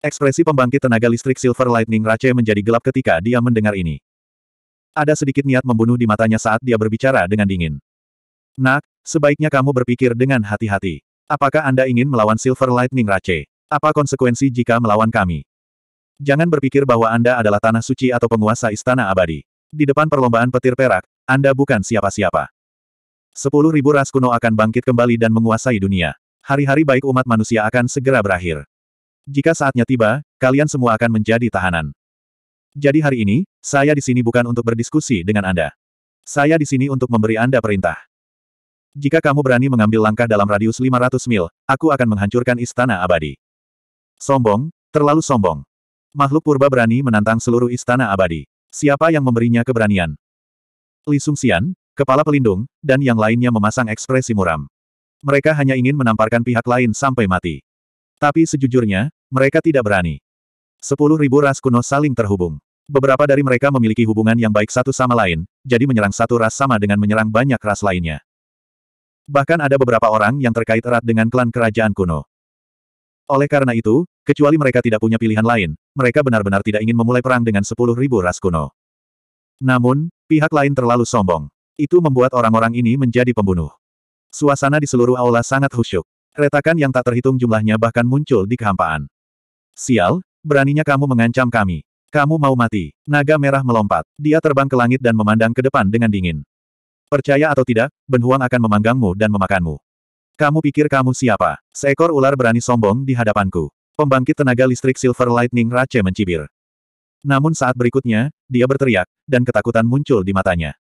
Ekspresi pembangkit tenaga listrik Silver Lightning Rache menjadi gelap ketika dia mendengar ini. Ada sedikit niat membunuh di matanya saat dia berbicara dengan dingin. Nak, sebaiknya kamu berpikir dengan hati-hati. Apakah Anda ingin melawan Silver Lightning Rache? Apa konsekuensi jika melawan kami? Jangan berpikir bahwa Anda adalah tanah suci atau penguasa istana abadi. Di depan perlombaan petir perak, Anda bukan siapa-siapa. Sepuluh ribu ras kuno akan bangkit kembali dan menguasai dunia. Hari-hari baik umat manusia akan segera berakhir. Jika saatnya tiba, kalian semua akan menjadi tahanan. Jadi hari ini, saya di sini bukan untuk berdiskusi dengan Anda. Saya di sini untuk memberi Anda perintah. Jika kamu berani mengambil langkah dalam radius 500 mil, aku akan menghancurkan istana abadi. Sombong, terlalu sombong. Makhluk purba berani menantang seluruh istana abadi. Siapa yang memberinya keberanian? Li Sian, kepala pelindung, dan yang lainnya memasang ekspresi muram. Mereka hanya ingin menamparkan pihak lain sampai mati. Tapi sejujurnya, mereka tidak berani. Sepuluh ribu ras kuno saling terhubung. Beberapa dari mereka memiliki hubungan yang baik satu sama lain, jadi menyerang satu ras sama dengan menyerang banyak ras lainnya. Bahkan ada beberapa orang yang terkait erat dengan klan kerajaan kuno. Oleh karena itu, kecuali mereka tidak punya pilihan lain, mereka benar-benar tidak ingin memulai perang dengan sepuluh ribu ras kuno. Namun, pihak lain terlalu sombong. Itu membuat orang-orang ini menjadi pembunuh. Suasana di seluruh aula sangat khusyuk. Retakan yang tak terhitung jumlahnya bahkan muncul di kehampaan. Sial, beraninya kamu mengancam kami. Kamu mau mati. Naga merah melompat. Dia terbang ke langit dan memandang ke depan dengan dingin. Percaya atau tidak, Ben akan memanggangmu dan memakanmu. Kamu pikir kamu siapa? Seekor ular berani sombong di hadapanku. Pembangkit tenaga listrik Silver Lightning Rache mencibir. Namun saat berikutnya, dia berteriak, dan ketakutan muncul di matanya.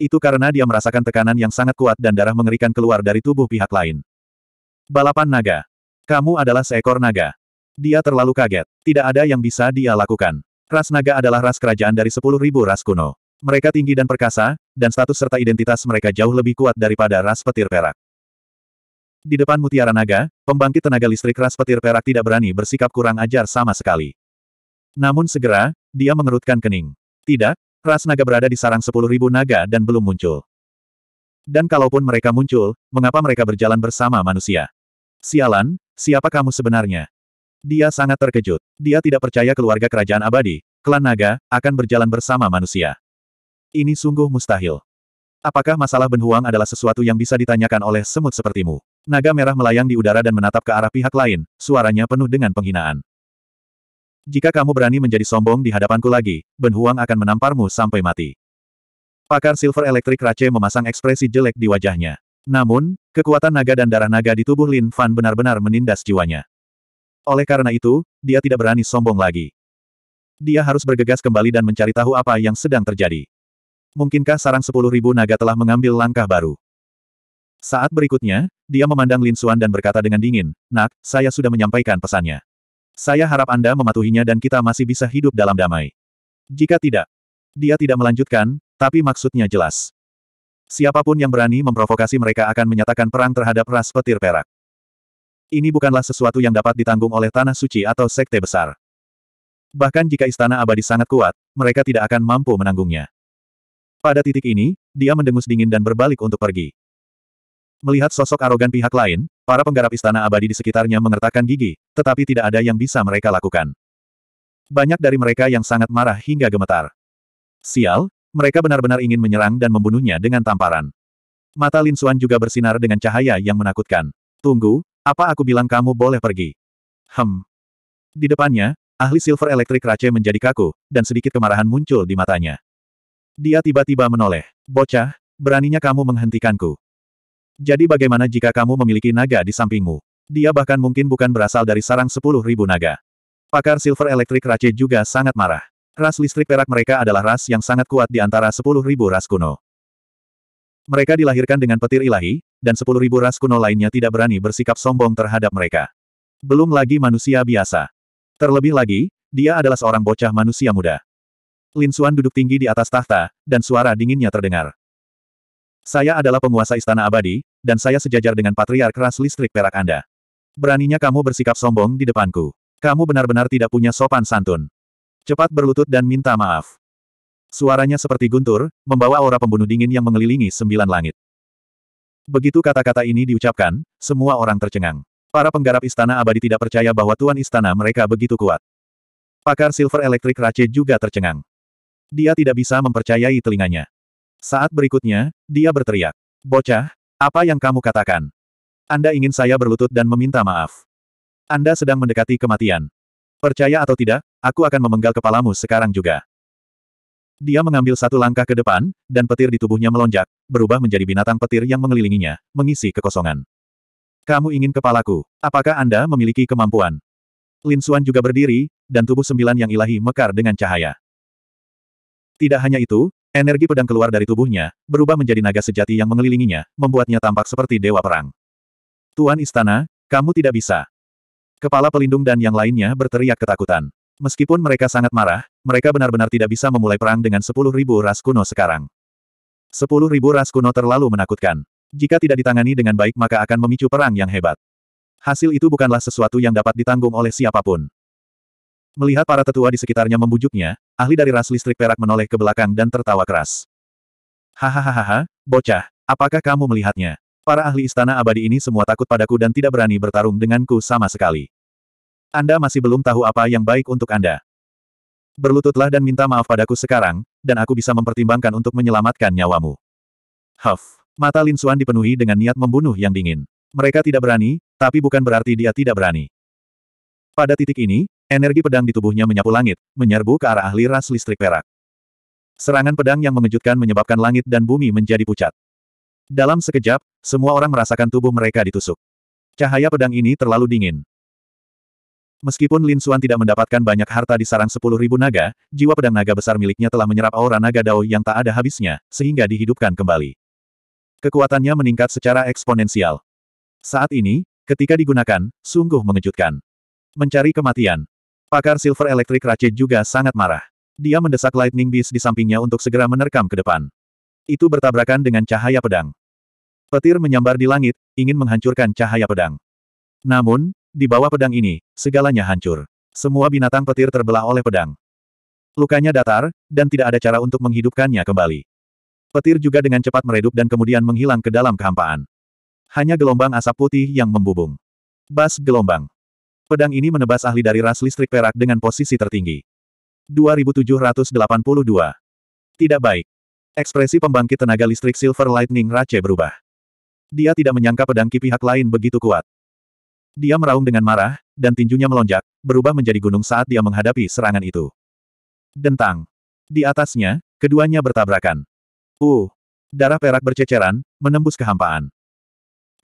Itu karena dia merasakan tekanan yang sangat kuat dan darah mengerikan keluar dari tubuh pihak lain. Balapan naga. Kamu adalah seekor naga. Dia terlalu kaget. Tidak ada yang bisa dia lakukan. Ras naga adalah ras kerajaan dari 10.000 ras kuno. Mereka tinggi dan perkasa, dan status serta identitas mereka jauh lebih kuat daripada ras petir perak. Di depan mutiara naga, pembangkit tenaga listrik ras petir perak tidak berani bersikap kurang ajar sama sekali. Namun segera, dia mengerutkan kening. Tidak, ras naga berada di sarang 10.000 naga dan belum muncul. Dan kalaupun mereka muncul, mengapa mereka berjalan bersama manusia? Sialan, siapa kamu sebenarnya? Dia sangat terkejut. Dia tidak percaya keluarga kerajaan abadi, klan naga, akan berjalan bersama manusia. Ini sungguh mustahil. Apakah masalah benhuang adalah sesuatu yang bisa ditanyakan oleh semut sepertimu? Naga merah melayang di udara dan menatap ke arah pihak lain, suaranya penuh dengan penghinaan. Jika kamu berani menjadi sombong di hadapanku lagi, benhuang akan menamparmu sampai mati. Pakar silver Electric Rache memasang ekspresi jelek di wajahnya. Namun, kekuatan naga dan darah naga di tubuh Lin Fan benar-benar menindas jiwanya. Oleh karena itu, dia tidak berani sombong lagi. Dia harus bergegas kembali dan mencari tahu apa yang sedang terjadi. Mungkinkah sarang sepuluh ribu naga telah mengambil langkah baru? Saat berikutnya, dia memandang Lin Xuan dan berkata dengan dingin, Nak, saya sudah menyampaikan pesannya. Saya harap Anda mematuhinya dan kita masih bisa hidup dalam damai. Jika tidak, dia tidak melanjutkan, tapi maksudnya jelas. Siapapun yang berani memprovokasi mereka akan menyatakan perang terhadap ras petir perak. Ini bukanlah sesuatu yang dapat ditanggung oleh Tanah Suci atau Sekte Besar. Bahkan jika Istana Abadi sangat kuat, mereka tidak akan mampu menanggungnya. Pada titik ini, dia mendengus dingin dan berbalik untuk pergi. Melihat sosok arogan pihak lain, para penggarap Istana Abadi di sekitarnya mengertakkan gigi, tetapi tidak ada yang bisa mereka lakukan. Banyak dari mereka yang sangat marah hingga gemetar. Sial, mereka benar-benar ingin menyerang dan membunuhnya dengan tamparan. Mata Lin Suan juga bersinar dengan cahaya yang menakutkan. Tunggu, apa aku bilang kamu boleh pergi? Hem. Di depannya, ahli silver elektrik Rache menjadi kaku, dan sedikit kemarahan muncul di matanya. Dia tiba-tiba menoleh. Bocah, beraninya kamu menghentikanku. Jadi bagaimana jika kamu memiliki naga di sampingmu? Dia bahkan mungkin bukan berasal dari sarang sepuluh ribu naga. Pakar silver elektrik Rache juga sangat marah. Ras listrik perak mereka adalah ras yang sangat kuat di antara sepuluh ribu ras kuno. Mereka dilahirkan dengan petir ilahi, dan sepuluh ribu ras kuno lainnya tidak berani bersikap sombong terhadap mereka. Belum lagi manusia biasa. Terlebih lagi, dia adalah seorang bocah manusia muda. Lin Xuan duduk tinggi di atas tahta, dan suara dinginnya terdengar. Saya adalah penguasa istana abadi, dan saya sejajar dengan patriark ras listrik perak Anda. Beraninya kamu bersikap sombong di depanku. Kamu benar-benar tidak punya sopan santun. Cepat berlutut dan minta maaf. Suaranya seperti guntur, membawa aura pembunuh dingin yang mengelilingi sembilan langit. Begitu kata-kata ini diucapkan, semua orang tercengang. Para penggarap istana abadi tidak percaya bahwa tuan istana mereka begitu kuat. Pakar silver elektrik Rache juga tercengang. Dia tidak bisa mempercayai telinganya. Saat berikutnya, dia berteriak. Bocah, apa yang kamu katakan? Anda ingin saya berlutut dan meminta maaf. Anda sedang mendekati kematian. Percaya atau tidak, aku akan memenggal kepalamu sekarang juga. Dia mengambil satu langkah ke depan, dan petir di tubuhnya melonjak, berubah menjadi binatang petir yang mengelilinginya, mengisi kekosongan. Kamu ingin kepalaku, apakah Anda memiliki kemampuan? Lin Xuan juga berdiri, dan tubuh sembilan yang ilahi mekar dengan cahaya. Tidak hanya itu, energi pedang keluar dari tubuhnya, berubah menjadi naga sejati yang mengelilinginya, membuatnya tampak seperti dewa perang. Tuan Istana, kamu tidak bisa. Kepala pelindung dan yang lainnya berteriak ketakutan. Meskipun mereka sangat marah, mereka benar-benar tidak bisa memulai perang dengan sepuluh ribu ras kuno sekarang. Sepuluh ribu ras kuno terlalu menakutkan. Jika tidak ditangani dengan baik maka akan memicu perang yang hebat. Hasil itu bukanlah sesuatu yang dapat ditanggung oleh siapapun. Melihat para tetua di sekitarnya membujuknya, ahli dari ras listrik perak menoleh ke belakang dan tertawa keras. Hahaha, bocah, apakah kamu melihatnya? Para ahli istana abadi ini semua takut padaku dan tidak berani bertarung denganku sama sekali. Anda masih belum tahu apa yang baik untuk Anda. Berlututlah dan minta maaf padaku sekarang, dan aku bisa mempertimbangkan untuk menyelamatkan nyawamu. Huff. Mata Lin Xuan dipenuhi dengan niat membunuh yang dingin. Mereka tidak berani, tapi bukan berarti dia tidak berani. Pada titik ini, energi pedang di tubuhnya menyapu langit, menyerbu ke arah ahli ras listrik perak. Serangan pedang yang mengejutkan menyebabkan langit dan bumi menjadi pucat. Dalam sekejap, semua orang merasakan tubuh mereka ditusuk. Cahaya pedang ini terlalu dingin. Meskipun Lin Suan tidak mendapatkan banyak harta di sarang sepuluh ribu naga, jiwa pedang naga besar miliknya telah menyerap aura naga dao yang tak ada habisnya, sehingga dihidupkan kembali. Kekuatannya meningkat secara eksponensial. Saat ini, ketika digunakan, sungguh mengejutkan. Mencari kematian. Pakar Silver Electric Rache juga sangat marah. Dia mendesak Lightning Beast di sampingnya untuk segera menerkam ke depan. Itu bertabrakan dengan cahaya pedang. Petir menyambar di langit, ingin menghancurkan cahaya pedang. Namun, di bawah pedang ini, segalanya hancur. Semua binatang petir terbelah oleh pedang. Lukanya datar, dan tidak ada cara untuk menghidupkannya kembali. Petir juga dengan cepat meredup dan kemudian menghilang ke dalam kehampaan. Hanya gelombang asap putih yang membubung. Bas gelombang. Pedang ini menebas ahli dari ras listrik perak dengan posisi tertinggi. 2782. Tidak baik. Ekspresi pembangkit tenaga listrik Silver Lightning Rache berubah. Dia tidak menyangka pedang ki pihak lain begitu kuat. Dia meraung dengan marah, dan tinjunya melonjak, berubah menjadi gunung saat dia menghadapi serangan itu. Dentang. Di atasnya, keduanya bertabrakan. Uh! Darah perak berceceran, menembus kehampaan.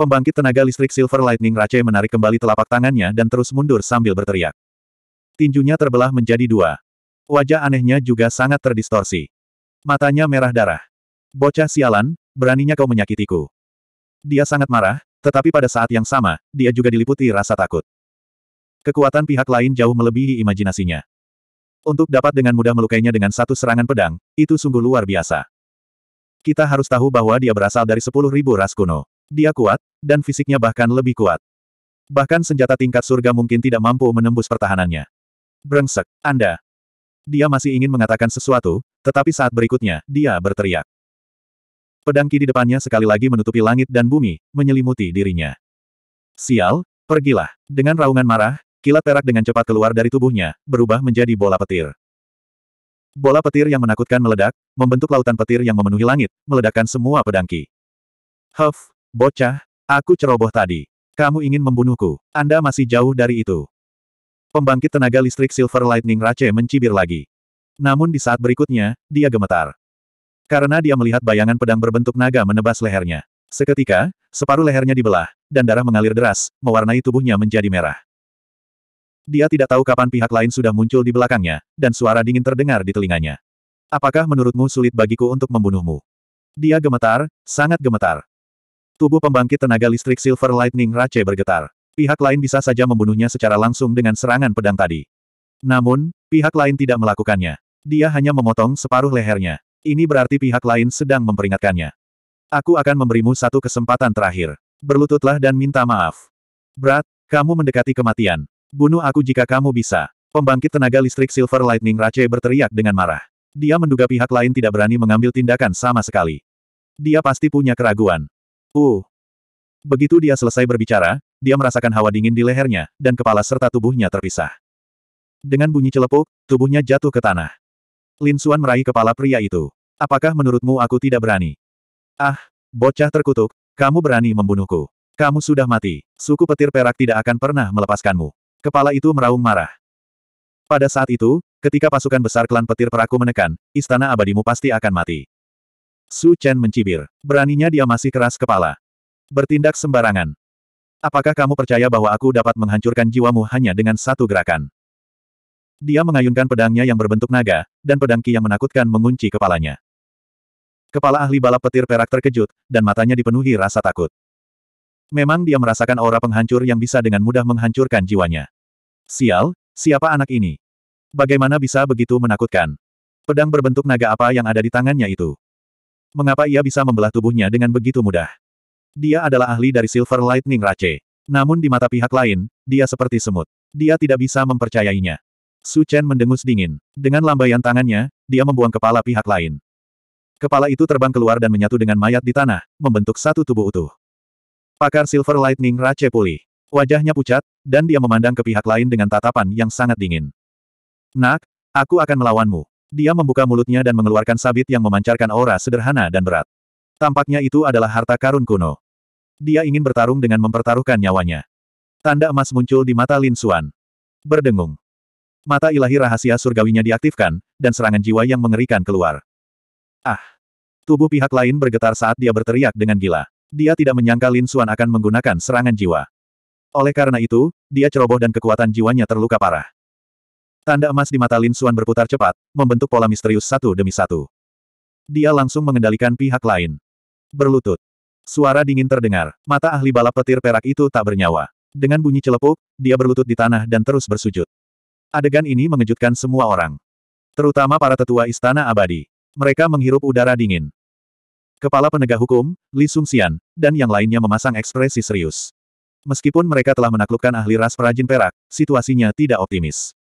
Pembangkit tenaga listrik Silver Lightning Rache menarik kembali telapak tangannya dan terus mundur sambil berteriak. Tinjunya terbelah menjadi dua. Wajah anehnya juga sangat terdistorsi. Matanya merah darah. Bocah sialan, beraninya kau menyakitiku. Dia sangat marah, tetapi pada saat yang sama, dia juga diliputi rasa takut. Kekuatan pihak lain jauh melebihi imajinasinya. Untuk dapat dengan mudah melukainya dengan satu serangan pedang, itu sungguh luar biasa. Kita harus tahu bahwa dia berasal dari sepuluh ribu ras kuno. Dia kuat, dan fisiknya bahkan lebih kuat. Bahkan senjata tingkat surga mungkin tidak mampu menembus pertahanannya. Brengsek, Anda, dia masih ingin mengatakan sesuatu, tetapi saat berikutnya, dia berteriak. Pedang ki di depannya sekali lagi menutupi langit dan bumi, menyelimuti dirinya. Sial, pergilah. Dengan raungan marah, kilat perak dengan cepat keluar dari tubuhnya, berubah menjadi bola petir. Bola petir yang menakutkan meledak, membentuk lautan petir yang memenuhi langit, meledakkan semua pedang ki. Huff, bocah, aku ceroboh tadi. Kamu ingin membunuhku. Anda masih jauh dari itu. Pembangkit tenaga listrik Silver Lightning Rache mencibir lagi. Namun di saat berikutnya, dia gemetar. Karena dia melihat bayangan pedang berbentuk naga menebas lehernya. Seketika, separuh lehernya dibelah, dan darah mengalir deras, mewarnai tubuhnya menjadi merah. Dia tidak tahu kapan pihak lain sudah muncul di belakangnya, dan suara dingin terdengar di telinganya. Apakah menurutmu sulit bagiku untuk membunuhmu? Dia gemetar, sangat gemetar. Tubuh pembangkit tenaga listrik Silver Lightning Rache bergetar. Pihak lain bisa saja membunuhnya secara langsung dengan serangan pedang tadi. Namun, pihak lain tidak melakukannya. Dia hanya memotong separuh lehernya. Ini berarti pihak lain sedang memperingatkannya. Aku akan memberimu satu kesempatan terakhir. Berlututlah dan minta maaf. Brat, kamu mendekati kematian. Bunuh aku jika kamu bisa. Pembangkit tenaga listrik Silver Lightning Rache berteriak dengan marah. Dia menduga pihak lain tidak berani mengambil tindakan sama sekali. Dia pasti punya keraguan. Uh. Begitu dia selesai berbicara, dia merasakan hawa dingin di lehernya, dan kepala serta tubuhnya terpisah. Dengan bunyi celepuk, tubuhnya jatuh ke tanah. Lin Xuan meraih kepala pria itu. Apakah menurutmu aku tidak berani? Ah, bocah terkutuk, kamu berani membunuhku. Kamu sudah mati. Suku petir perak tidak akan pernah melepaskanmu. Kepala itu meraung marah. Pada saat itu, ketika pasukan besar klan petir peraku menekan, istana abadimu pasti akan mati. Su Chen mencibir. Beraninya dia masih keras kepala. Bertindak sembarangan. Apakah kamu percaya bahwa aku dapat menghancurkan jiwamu hanya dengan satu gerakan? Dia mengayunkan pedangnya yang berbentuk naga, dan pedang ki yang menakutkan mengunci kepalanya. Kepala ahli balap petir perak terkejut, dan matanya dipenuhi rasa takut. Memang dia merasakan aura penghancur yang bisa dengan mudah menghancurkan jiwanya. Sial, siapa anak ini? Bagaimana bisa begitu menakutkan? Pedang berbentuk naga apa yang ada di tangannya itu? Mengapa ia bisa membelah tubuhnya dengan begitu mudah? Dia adalah ahli dari Silver Lightning Rache. Namun di mata pihak lain, dia seperti semut. Dia tidak bisa mempercayainya. Su Chen mendengus dingin. Dengan lambaian tangannya, dia membuang kepala pihak lain. Kepala itu terbang keluar dan menyatu dengan mayat di tanah, membentuk satu tubuh utuh. Pakar Silver Lightning Rache pulih. Wajahnya pucat, dan dia memandang ke pihak lain dengan tatapan yang sangat dingin. Nak, aku akan melawanmu. Dia membuka mulutnya dan mengeluarkan sabit yang memancarkan aura sederhana dan berat. Tampaknya itu adalah harta karun kuno. Dia ingin bertarung dengan mempertaruhkan nyawanya. Tanda emas muncul di mata Lin Xuan. Berdengung. Mata ilahi rahasia surgawinya diaktifkan, dan serangan jiwa yang mengerikan keluar. Ah! Tubuh pihak lain bergetar saat dia berteriak dengan gila. Dia tidak menyangka Lin Xuan akan menggunakan serangan jiwa. Oleh karena itu, dia ceroboh dan kekuatan jiwanya terluka parah. Tanda emas di mata Lin Xuan berputar cepat, membentuk pola misterius satu demi satu. Dia langsung mengendalikan pihak lain. Berlutut. Suara dingin terdengar. Mata ahli balap petir perak itu tak bernyawa. Dengan bunyi celepuk, dia berlutut di tanah dan terus bersujud. Adegan ini mengejutkan semua orang. Terutama para tetua istana abadi. Mereka menghirup udara dingin. Kepala penegak hukum, Li Sung Xian, dan yang lainnya memasang ekspresi serius. Meskipun mereka telah menaklukkan ahli ras perajin perak, situasinya tidak optimis.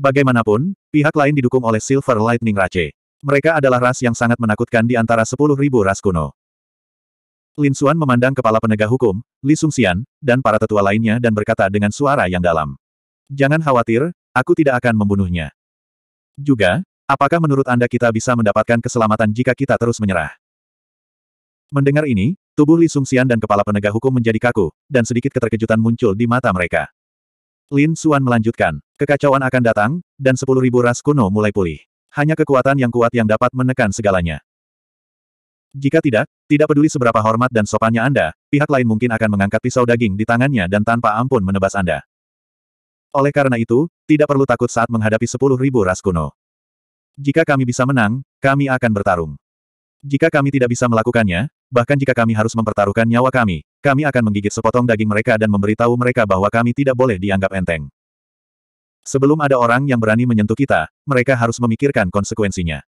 Bagaimanapun, pihak lain didukung oleh Silver Lightning Rache. Mereka adalah ras yang sangat menakutkan di antara 10.000 ras kuno. Lin Xuan memandang kepala penegak hukum, Li Sungxian, dan para tetua lainnya dan berkata dengan suara yang dalam. Jangan khawatir, aku tidak akan membunuhnya. Juga, apakah menurut Anda kita bisa mendapatkan keselamatan jika kita terus menyerah? Mendengar ini, tubuh Li Sungxian dan kepala penegak hukum menjadi kaku, dan sedikit keterkejutan muncul di mata mereka. Lin Xuan melanjutkan, kekacauan akan datang, dan sepuluh ribu ras kuno mulai pulih. Hanya kekuatan yang kuat yang dapat menekan segalanya. Jika tidak, tidak peduli seberapa hormat dan sopannya Anda, pihak lain mungkin akan mengangkat pisau daging di tangannya dan tanpa ampun menebas Anda. Oleh karena itu, tidak perlu takut saat menghadapi sepuluh ribu ras kuno. Jika kami bisa menang, kami akan bertarung. Jika kami tidak bisa melakukannya, bahkan jika kami harus mempertaruhkan nyawa kami, kami akan menggigit sepotong daging mereka dan memberitahu mereka bahwa kami tidak boleh dianggap enteng. Sebelum ada orang yang berani menyentuh kita, mereka harus memikirkan konsekuensinya.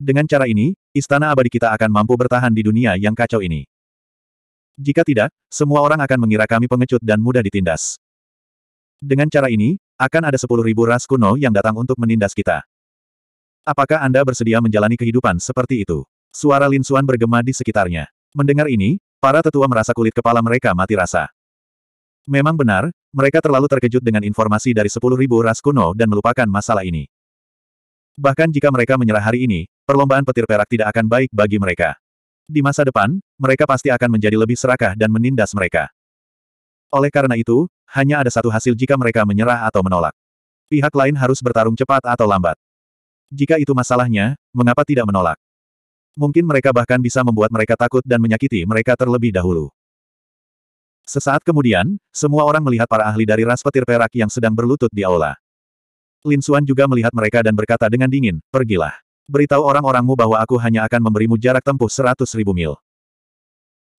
Dengan cara ini, istana abadi kita akan mampu bertahan di dunia yang kacau ini. Jika tidak, semua orang akan mengira kami pengecut dan mudah ditindas. Dengan cara ini, akan ada sepuluh ribu ras kuno yang datang untuk menindas kita. Apakah Anda bersedia menjalani kehidupan seperti itu? Suara Lin Suan bergema di sekitarnya. Mendengar ini, para tetua merasa kulit kepala mereka mati rasa. Memang benar, mereka terlalu terkejut dengan informasi dari sepuluh ribu ras kuno dan melupakan masalah ini. Bahkan jika mereka menyerah hari ini, perlombaan petir perak tidak akan baik bagi mereka. Di masa depan, mereka pasti akan menjadi lebih serakah dan menindas mereka. Oleh karena itu, hanya ada satu hasil jika mereka menyerah atau menolak. Pihak lain harus bertarung cepat atau lambat. Jika itu masalahnya, mengapa tidak menolak? Mungkin mereka bahkan bisa membuat mereka takut dan menyakiti mereka terlebih dahulu. Sesaat kemudian, semua orang melihat para ahli dari ras petir perak yang sedang berlutut di aula. Lin Xuan juga melihat mereka dan berkata dengan dingin, pergilah beritahu orang-orangmu bahwa aku hanya akan memberimu jarak tempuh seratus ribu mil.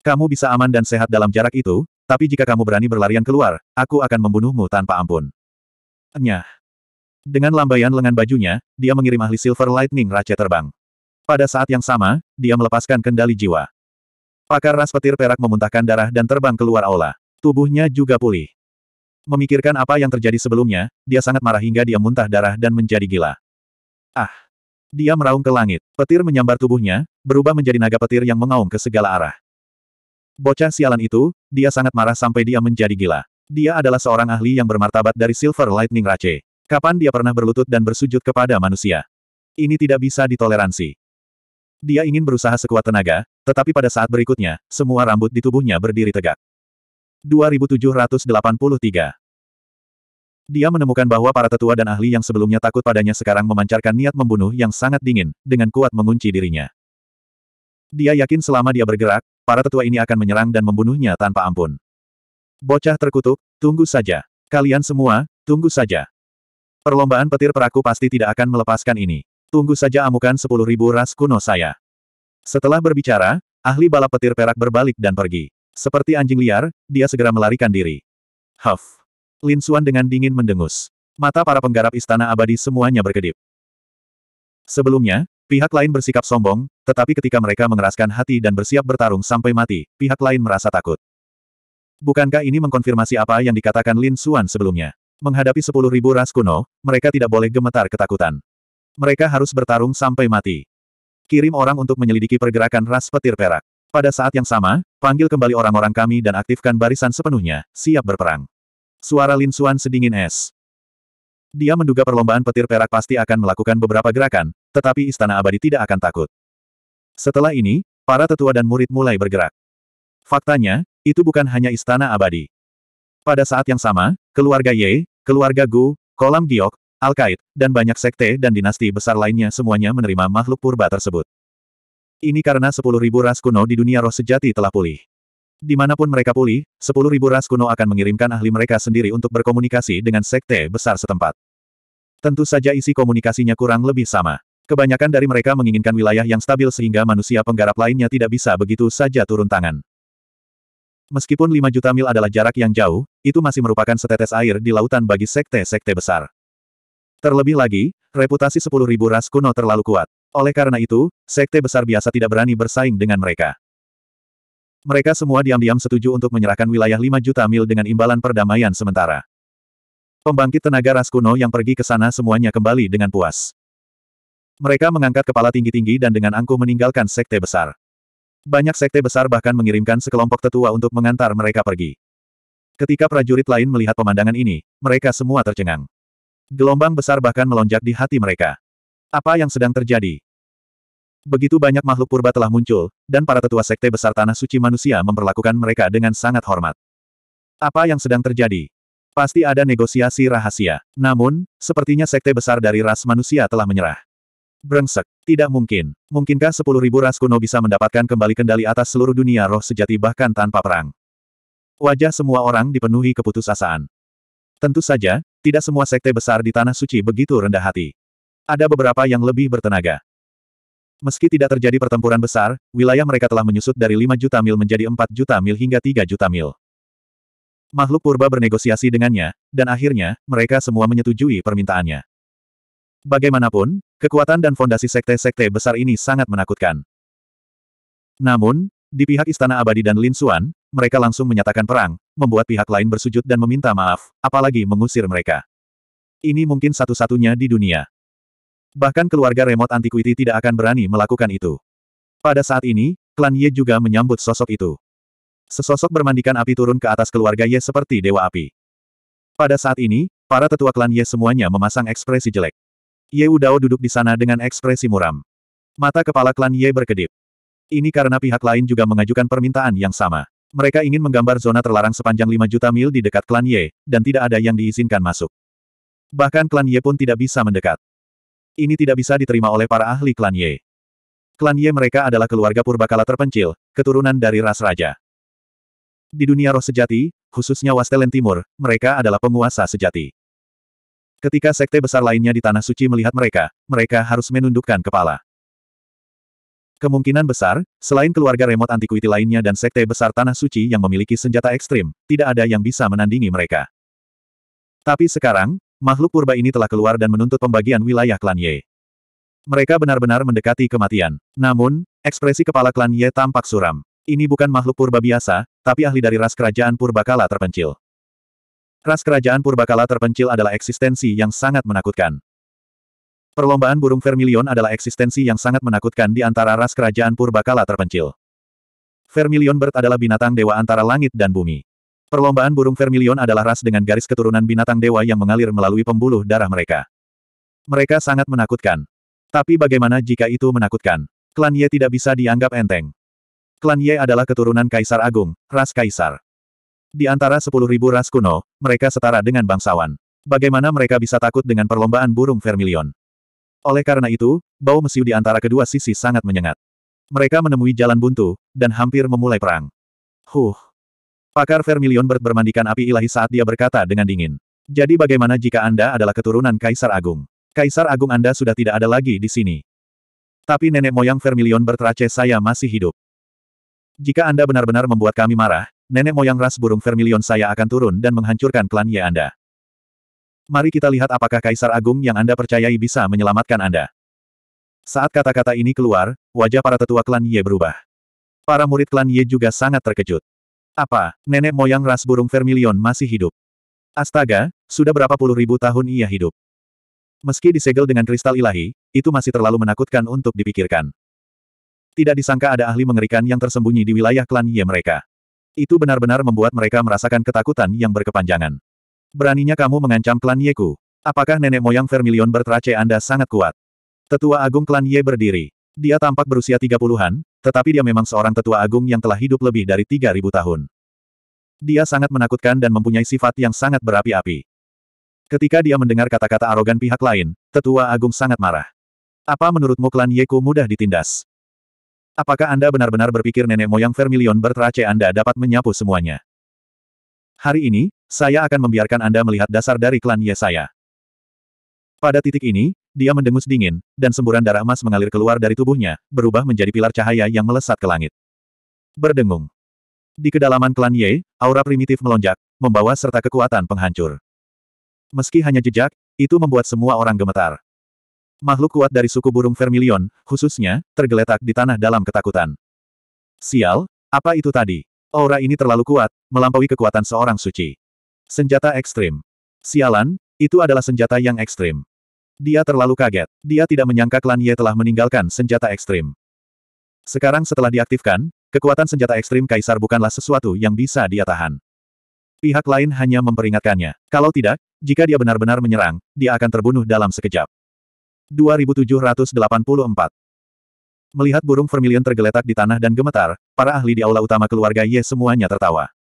Kamu bisa aman dan sehat dalam jarak itu, tapi jika kamu berani berlarian keluar, aku akan membunuhmu tanpa ampun. Nyah. Dengan lambaian lengan bajunya, dia mengirim ahli Silver Lightning Raja terbang. Pada saat yang sama, dia melepaskan kendali jiwa. Pakar ras petir perak memuntahkan darah dan terbang keluar aula. Tubuhnya juga pulih. Memikirkan apa yang terjadi sebelumnya, dia sangat marah hingga dia muntah darah dan menjadi gila. Ah! Dia meraung ke langit. Petir menyambar tubuhnya, berubah menjadi naga petir yang mengaum ke segala arah. Bocah sialan itu, dia sangat marah sampai dia menjadi gila. Dia adalah seorang ahli yang bermartabat dari Silver Lightning Rache. Kapan dia pernah berlutut dan bersujud kepada manusia? Ini tidak bisa ditoleransi. Dia ingin berusaha sekuat tenaga, tetapi pada saat berikutnya, semua rambut di tubuhnya berdiri tegak. 2783 dia menemukan bahwa para tetua dan ahli yang sebelumnya takut padanya sekarang memancarkan niat membunuh yang sangat dingin, dengan kuat mengunci dirinya. Dia yakin selama dia bergerak, para tetua ini akan menyerang dan membunuhnya tanpa ampun. Bocah terkutuk, tunggu saja. Kalian semua, tunggu saja. Perlombaan petir peraku pasti tidak akan melepaskan ini. Tunggu saja amukan sepuluh ribu ras kuno saya. Setelah berbicara, ahli balap petir perak berbalik dan pergi. Seperti anjing liar, dia segera melarikan diri. Huff. Lin Suan dengan dingin mendengus. Mata para penggarap istana abadi semuanya berkedip. Sebelumnya, pihak lain bersikap sombong, tetapi ketika mereka mengeraskan hati dan bersiap bertarung sampai mati, pihak lain merasa takut. Bukankah ini mengkonfirmasi apa yang dikatakan Lin Suan sebelumnya? Menghadapi sepuluh ribu ras kuno, mereka tidak boleh gemetar ketakutan. Mereka harus bertarung sampai mati. Kirim orang untuk menyelidiki pergerakan ras petir perak. Pada saat yang sama, panggil kembali orang-orang kami dan aktifkan barisan sepenuhnya, siap berperang. Suara Lin Xuan sedingin es. Dia menduga perlombaan petir perak pasti akan melakukan beberapa gerakan, tetapi Istana Abadi tidak akan takut. Setelah ini, para tetua dan murid mulai bergerak. Faktanya, itu bukan hanya Istana Abadi. Pada saat yang sama, keluarga Ye, keluarga Gu, Kolam Giok, al dan banyak sekte dan dinasti besar lainnya semuanya menerima makhluk purba tersebut. Ini karena 10.000 ras kuno di dunia roh sejati telah pulih. Dimanapun mereka pulih, sepuluh ribu ras kuno akan mengirimkan ahli mereka sendiri untuk berkomunikasi dengan sekte besar setempat. Tentu saja isi komunikasinya kurang lebih sama. Kebanyakan dari mereka menginginkan wilayah yang stabil sehingga manusia penggarap lainnya tidak bisa begitu saja turun tangan. Meskipun 5 juta mil adalah jarak yang jauh, itu masih merupakan setetes air di lautan bagi sekte-sekte besar. Terlebih lagi, reputasi sepuluh ribu ras kuno terlalu kuat. Oleh karena itu, sekte besar biasa tidak berani bersaing dengan mereka. Mereka semua diam-diam setuju untuk menyerahkan wilayah 5 juta mil dengan imbalan perdamaian sementara. Pembangkit tenaga ras kuno yang pergi ke sana semuanya kembali dengan puas. Mereka mengangkat kepala tinggi-tinggi dan dengan angkuh meninggalkan sekte besar. Banyak sekte besar bahkan mengirimkan sekelompok tetua untuk mengantar mereka pergi. Ketika prajurit lain melihat pemandangan ini, mereka semua tercengang. Gelombang besar bahkan melonjak di hati mereka. Apa yang sedang terjadi? Begitu banyak makhluk purba telah muncul, dan para tetua sekte besar Tanah Suci Manusia memperlakukan mereka dengan sangat hormat. Apa yang sedang terjadi? Pasti ada negosiasi rahasia. Namun, sepertinya sekte besar dari ras manusia telah menyerah. Brengsek. Tidak mungkin. Mungkinkah sepuluh ribu ras kuno bisa mendapatkan kembali kendali atas seluruh dunia roh sejati bahkan tanpa perang? Wajah semua orang dipenuhi keputusasaan. Tentu saja, tidak semua sekte besar di Tanah Suci begitu rendah hati. Ada beberapa yang lebih bertenaga. Meski tidak terjadi pertempuran besar, wilayah mereka telah menyusut dari 5 juta mil menjadi 4 juta mil hingga 3 juta mil. Makhluk purba bernegosiasi dengannya, dan akhirnya, mereka semua menyetujui permintaannya. Bagaimanapun, kekuatan dan fondasi sekte-sekte besar ini sangat menakutkan. Namun, di pihak Istana Abadi dan Lin Xuan, mereka langsung menyatakan perang, membuat pihak lain bersujud dan meminta maaf, apalagi mengusir mereka. Ini mungkin satu-satunya di dunia. Bahkan keluarga remote antiquity tidak akan berani melakukan itu. Pada saat ini, klan Ye juga menyambut sosok itu. Sesosok bermandikan api turun ke atas keluarga Ye seperti dewa api. Pada saat ini, para tetua klan Ye semuanya memasang ekspresi jelek. Ye Udao duduk di sana dengan ekspresi muram. Mata kepala klan Ye berkedip. Ini karena pihak lain juga mengajukan permintaan yang sama. Mereka ingin menggambar zona terlarang sepanjang 5 juta mil di dekat klan Ye, dan tidak ada yang diizinkan masuk. Bahkan klan Ye pun tidak bisa mendekat. Ini tidak bisa diterima oleh para ahli klan Ye. Klan Ye mereka adalah keluarga purbakala terpencil, keturunan dari ras raja. Di dunia roh sejati, khususnya Wastelen Timur, mereka adalah penguasa sejati. Ketika sekte besar lainnya di Tanah Suci melihat mereka, mereka harus menundukkan kepala. Kemungkinan besar, selain keluarga remote antiquity lainnya dan sekte besar Tanah Suci yang memiliki senjata ekstrim, tidak ada yang bisa menandingi mereka. Tapi sekarang, makhluk purba ini telah keluar dan menuntut pembagian wilayah klan Ye. Mereka benar-benar mendekati kematian. Namun, ekspresi kepala klan Ye tampak suram. Ini bukan makhluk purba biasa, tapi ahli dari ras kerajaan purbakala terpencil. Ras kerajaan purbakala terpencil adalah eksistensi yang sangat menakutkan. Perlombaan burung vermilion adalah eksistensi yang sangat menakutkan di antara ras kerajaan purbakala terpencil. Vermilion Bird adalah binatang dewa antara langit dan bumi. Perlombaan burung vermilion adalah ras dengan garis keturunan binatang dewa yang mengalir melalui pembuluh darah mereka. Mereka sangat menakutkan. Tapi bagaimana jika itu menakutkan? Klan Ye tidak bisa dianggap enteng. Klan Ye adalah keturunan Kaisar Agung, ras Kaisar. Di antara 10.000 ras kuno, mereka setara dengan bangsawan. Bagaimana mereka bisa takut dengan perlombaan burung vermilion? Oleh karena itu, bau mesiu di antara kedua sisi sangat menyengat. Mereka menemui jalan buntu, dan hampir memulai perang. Huh. Pakar Vermilion Bert bermandikan api ilahi saat dia berkata dengan dingin. Jadi bagaimana jika Anda adalah keturunan Kaisar Agung? Kaisar Agung Anda sudah tidak ada lagi di sini. Tapi nenek moyang Vermilion Bertrace saya masih hidup. Jika Anda benar-benar membuat kami marah, nenek moyang ras burung Vermilion saya akan turun dan menghancurkan klan Ye Anda. Mari kita lihat apakah Kaisar Agung yang Anda percayai bisa menyelamatkan Anda. Saat kata-kata ini keluar, wajah para tetua klan Ye berubah. Para murid klan Ye juga sangat terkejut. Apa, nenek moyang ras burung vermilion masih hidup? Astaga, sudah berapa puluh ribu tahun ia hidup. Meski disegel dengan kristal ilahi, itu masih terlalu menakutkan untuk dipikirkan. Tidak disangka ada ahli mengerikan yang tersembunyi di wilayah klan Ye mereka. Itu benar-benar membuat mereka merasakan ketakutan yang berkepanjangan. Beraninya kamu mengancam klan Ye ku? Apakah nenek moyang vermilion berterace Anda sangat kuat? Tetua Agung klan Ye berdiri. Dia tampak berusia 30-an, tetapi dia memang seorang tetua agung yang telah hidup lebih dari 3.000 tahun. Dia sangat menakutkan dan mempunyai sifat yang sangat berapi-api. Ketika dia mendengar kata-kata arogan pihak lain, tetua agung sangat marah. Apa menurutmu klan Yeku mudah ditindas? Apakah Anda benar-benar berpikir nenek moyang Vermilion bertrace Anda dapat menyapu semuanya? Hari ini, saya akan membiarkan Anda melihat dasar dari klan Ye saya. Pada titik ini, dia mendengus dingin, dan semburan darah emas mengalir keluar dari tubuhnya, berubah menjadi pilar cahaya yang melesat ke langit. Berdengung. Di kedalaman klan Ye, aura primitif melonjak, membawa serta kekuatan penghancur. Meski hanya jejak, itu membuat semua orang gemetar. Makhluk kuat dari suku burung vermilion, khususnya, tergeletak di tanah dalam ketakutan. Sial, apa itu tadi? Aura ini terlalu kuat, melampaui kekuatan seorang suci. Senjata ekstrim. Sialan, itu adalah senjata yang ekstrim. Dia terlalu kaget. Dia tidak menyangka klan Ye telah meninggalkan senjata ekstrim. Sekarang setelah diaktifkan, kekuatan senjata ekstrim Kaisar bukanlah sesuatu yang bisa dia tahan. Pihak lain hanya memperingatkannya. Kalau tidak, jika dia benar-benar menyerang, dia akan terbunuh dalam sekejap. 2784 Melihat burung vermilion tergeletak di tanah dan gemetar, para ahli di aula utama keluarga Ye semuanya tertawa.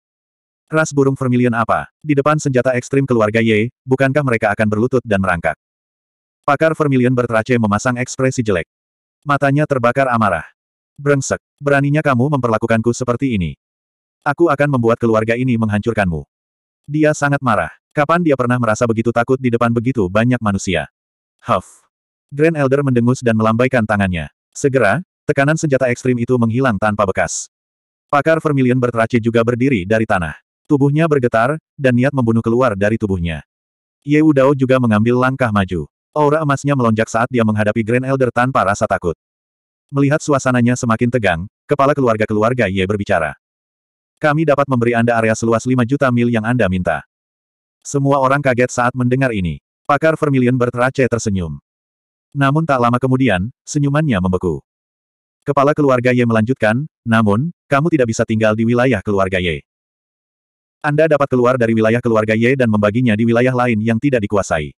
Ras burung vermilion apa? Di depan senjata ekstrim keluarga Ye, bukankah mereka akan berlutut dan merangkak? Pakar Vermilion berterace memasang ekspresi jelek. Matanya terbakar amarah. Brengsek, beraninya kamu memperlakukanku seperti ini. Aku akan membuat keluarga ini menghancurkanmu. Dia sangat marah. Kapan dia pernah merasa begitu takut di depan begitu banyak manusia? Huff. Grand Elder mendengus dan melambaikan tangannya. Segera, tekanan senjata ekstrim itu menghilang tanpa bekas. Pakar Vermilion berterace juga berdiri dari tanah. Tubuhnya bergetar, dan niat membunuh keluar dari tubuhnya. Ye Udao juga mengambil langkah maju. Aura emasnya melonjak saat dia menghadapi Grand Elder tanpa rasa takut. Melihat suasananya semakin tegang, kepala keluarga-keluarga Ye berbicara. Kami dapat memberi Anda area seluas 5 juta mil yang Anda minta. Semua orang kaget saat mendengar ini. Pakar Vermilion berterace tersenyum. Namun tak lama kemudian, senyumannya membeku. Kepala keluarga Ye melanjutkan, namun, kamu tidak bisa tinggal di wilayah keluarga Ye. Anda dapat keluar dari wilayah keluarga Ye dan membaginya di wilayah lain yang tidak dikuasai.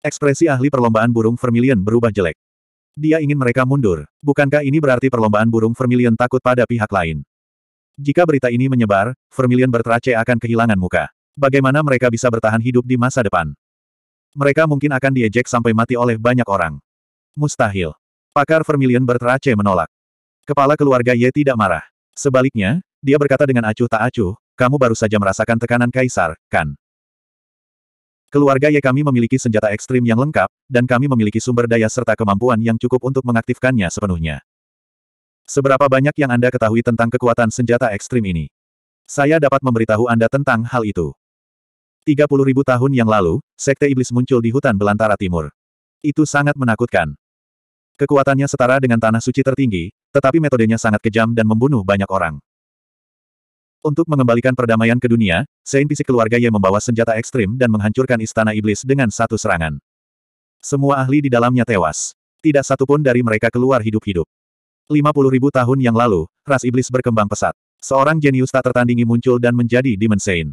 Ekspresi ahli perlombaan burung vermilion berubah jelek. Dia ingin mereka mundur. Bukankah ini berarti perlombaan burung vermilion takut pada pihak lain? Jika berita ini menyebar, vermilion berterace akan kehilangan muka. Bagaimana mereka bisa bertahan hidup di masa depan? Mereka mungkin akan diejek sampai mati oleh banyak orang. Mustahil. Pakar vermilion berterace menolak. Kepala keluarga Ye tidak marah. Sebaliknya, dia berkata dengan acuh tak acuh, kamu baru saja merasakan tekanan kaisar, kan? Keluarga Ye ya, kami memiliki senjata ekstrim yang lengkap, dan kami memiliki sumber daya serta kemampuan yang cukup untuk mengaktifkannya sepenuhnya. Seberapa banyak yang Anda ketahui tentang kekuatan senjata ekstrim ini? Saya dapat memberitahu Anda tentang hal itu. 30.000 tahun yang lalu, Sekte Iblis muncul di hutan belantara timur. Itu sangat menakutkan. Kekuatannya setara dengan tanah suci tertinggi, tetapi metodenya sangat kejam dan membunuh banyak orang. Untuk mengembalikan perdamaian ke dunia, Saint Pisi keluarga Ye membawa senjata ekstrim dan menghancurkan istana iblis dengan satu serangan. Semua ahli di dalamnya tewas. Tidak satupun dari mereka keluar hidup-hidup. 50 ribu tahun yang lalu, ras iblis berkembang pesat. Seorang jenius tak tertandingi muncul dan menjadi Demon Sein.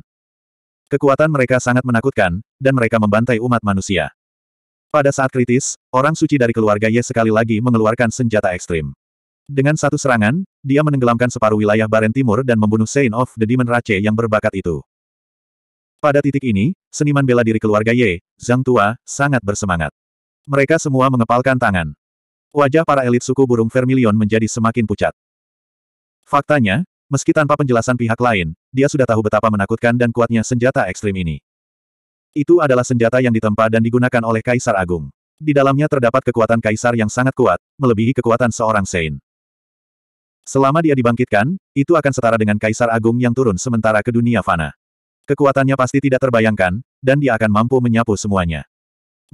Kekuatan mereka sangat menakutkan, dan mereka membantai umat manusia. Pada saat kritis, orang suci dari keluarga Ye sekali lagi mengeluarkan senjata ekstrim. Dengan satu serangan, dia menenggelamkan separuh wilayah Baren Timur dan membunuh Saint of the Demon Race yang berbakat itu. Pada titik ini, seniman bela diri keluarga Ye, Zhang Tua, sangat bersemangat. Mereka semua mengepalkan tangan. Wajah para elit suku burung Vermilion menjadi semakin pucat. Faktanya, meski tanpa penjelasan pihak lain, dia sudah tahu betapa menakutkan dan kuatnya senjata ekstrim ini. Itu adalah senjata yang ditempa dan digunakan oleh Kaisar Agung. Di dalamnya terdapat kekuatan Kaisar yang sangat kuat, melebihi kekuatan seorang Saint. Selama dia dibangkitkan, itu akan setara dengan Kaisar Agung yang turun sementara ke dunia fana. Kekuatannya pasti tidak terbayangkan, dan dia akan mampu menyapu semuanya.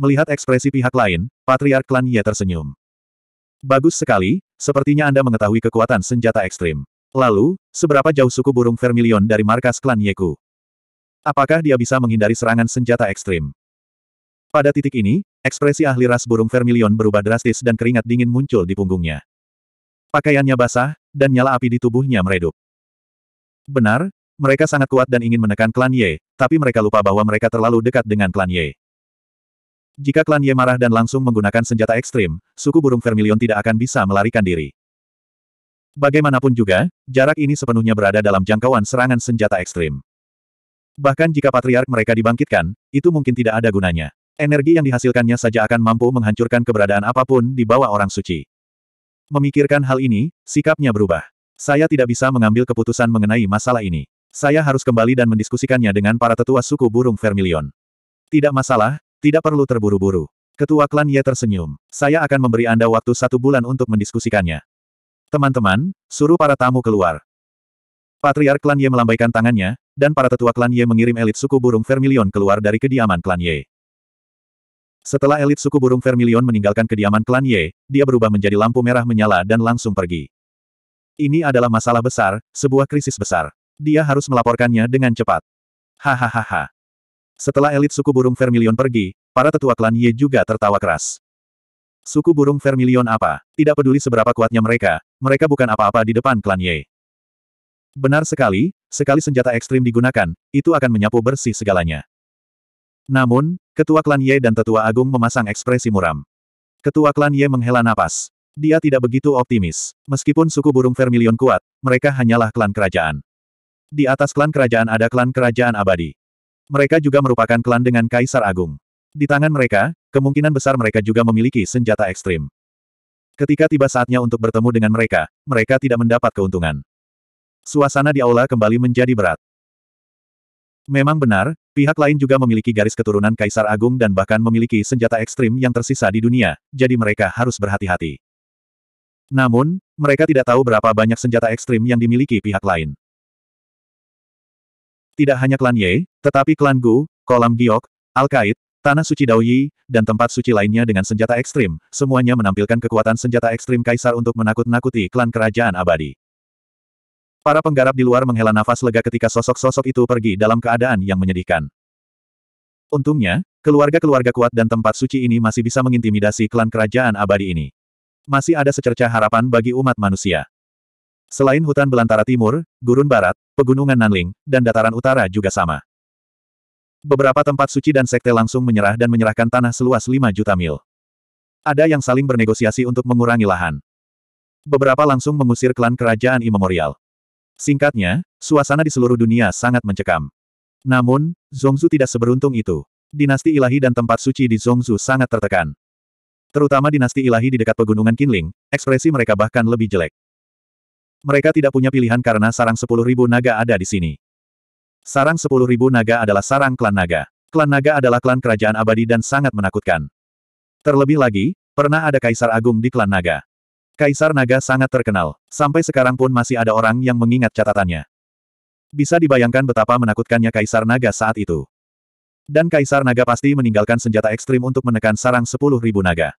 Melihat ekspresi pihak lain, Patriark Klan Ye tersenyum. Bagus sekali, sepertinya Anda mengetahui kekuatan senjata ekstrim. Lalu, seberapa jauh suku burung vermilion dari markas klan Yeku? Apakah dia bisa menghindari serangan senjata ekstrim? Pada titik ini, ekspresi ahli ras burung vermilion berubah drastis dan keringat dingin muncul di punggungnya. Pakaiannya basah, dan nyala api di tubuhnya meredup. Benar, mereka sangat kuat dan ingin menekan klan Ye, tapi mereka lupa bahwa mereka terlalu dekat dengan klan Ye. Jika klan Ye marah dan langsung menggunakan senjata ekstrim, suku burung vermilion tidak akan bisa melarikan diri. Bagaimanapun juga, jarak ini sepenuhnya berada dalam jangkauan serangan senjata ekstrim. Bahkan jika patriark mereka dibangkitkan, itu mungkin tidak ada gunanya. Energi yang dihasilkannya saja akan mampu menghancurkan keberadaan apapun di bawah orang suci. Memikirkan hal ini, sikapnya berubah. Saya tidak bisa mengambil keputusan mengenai masalah ini. Saya harus kembali dan mendiskusikannya dengan para tetua suku burung Vermilion. Tidak masalah, tidak perlu terburu-buru. Ketua klan Ye tersenyum. Saya akan memberi Anda waktu satu bulan untuk mendiskusikannya. Teman-teman, suruh para tamu keluar. Patriark klan Ye melambaikan tangannya, dan para tetua klan Ye mengirim elit suku burung Vermilion keluar dari kediaman klan Ye. Setelah elit suku burung Vermilion meninggalkan kediaman klan Ye, dia berubah menjadi lampu merah menyala dan langsung pergi. Ini adalah masalah besar, sebuah krisis besar. Dia harus melaporkannya dengan cepat. Hahaha. Setelah elit suku burung Vermilion pergi, para tetua klan Ye juga tertawa keras. Suku burung Vermilion apa? Tidak peduli seberapa kuatnya mereka, mereka bukan apa-apa di depan klan Ye. Benar sekali, sekali senjata ekstrim digunakan, itu akan menyapu bersih segalanya. Namun, Ketua Klan Ye dan Tetua Agung memasang ekspresi muram. Ketua Klan Ye menghela napas. Dia tidak begitu optimis. Meskipun suku burung Vermilion kuat, mereka hanyalah klan kerajaan. Di atas klan kerajaan ada klan kerajaan abadi. Mereka juga merupakan klan dengan Kaisar Agung. Di tangan mereka, kemungkinan besar mereka juga memiliki senjata ekstrim. Ketika tiba saatnya untuk bertemu dengan mereka, mereka tidak mendapat keuntungan. Suasana di aula kembali menjadi berat. Memang benar, pihak lain juga memiliki garis keturunan Kaisar Agung dan bahkan memiliki senjata ekstrim yang tersisa di dunia, jadi mereka harus berhati-hati. Namun, mereka tidak tahu berapa banyak senjata ekstrim yang dimiliki pihak lain. Tidak hanya klan Ye, tetapi klan Gu, kolam Giok, al kaid Tanah Suci Daoyi, dan tempat suci lainnya dengan senjata ekstrim, semuanya menampilkan kekuatan senjata ekstrim kaisar untuk menakut-nakuti klan kerajaan abadi. Para penggarap di luar menghela nafas lega ketika sosok-sosok itu pergi dalam keadaan yang menyedihkan. Untungnya, keluarga-keluarga kuat dan tempat suci ini masih bisa mengintimidasi klan kerajaan abadi ini. Masih ada secerca harapan bagi umat manusia. Selain hutan belantara timur, gurun barat, pegunungan Nanling, dan dataran utara juga sama. Beberapa tempat suci dan sekte langsung menyerah dan menyerahkan tanah seluas 5 juta mil. Ada yang saling bernegosiasi untuk mengurangi lahan. Beberapa langsung mengusir klan kerajaan imemorial. Singkatnya, suasana di seluruh dunia sangat mencekam. Namun, Zongzu tidak seberuntung itu. Dinasti ilahi dan tempat suci di Zongzu sangat tertekan. Terutama dinasti ilahi di dekat pegunungan Kinling, ekspresi mereka bahkan lebih jelek. Mereka tidak punya pilihan karena sarang sepuluh ribu naga ada di sini. Sarang sepuluh ribu naga adalah sarang klan naga. Klan naga adalah klan kerajaan abadi dan sangat menakutkan. Terlebih lagi, pernah ada kaisar agung di klan naga. Kaisar Naga sangat terkenal. Sampai sekarang pun masih ada orang yang mengingat catatannya. Bisa dibayangkan betapa menakutkannya Kaisar Naga saat itu. Dan Kaisar Naga pasti meninggalkan senjata ekstrim untuk menekan sarang 10.000 naga.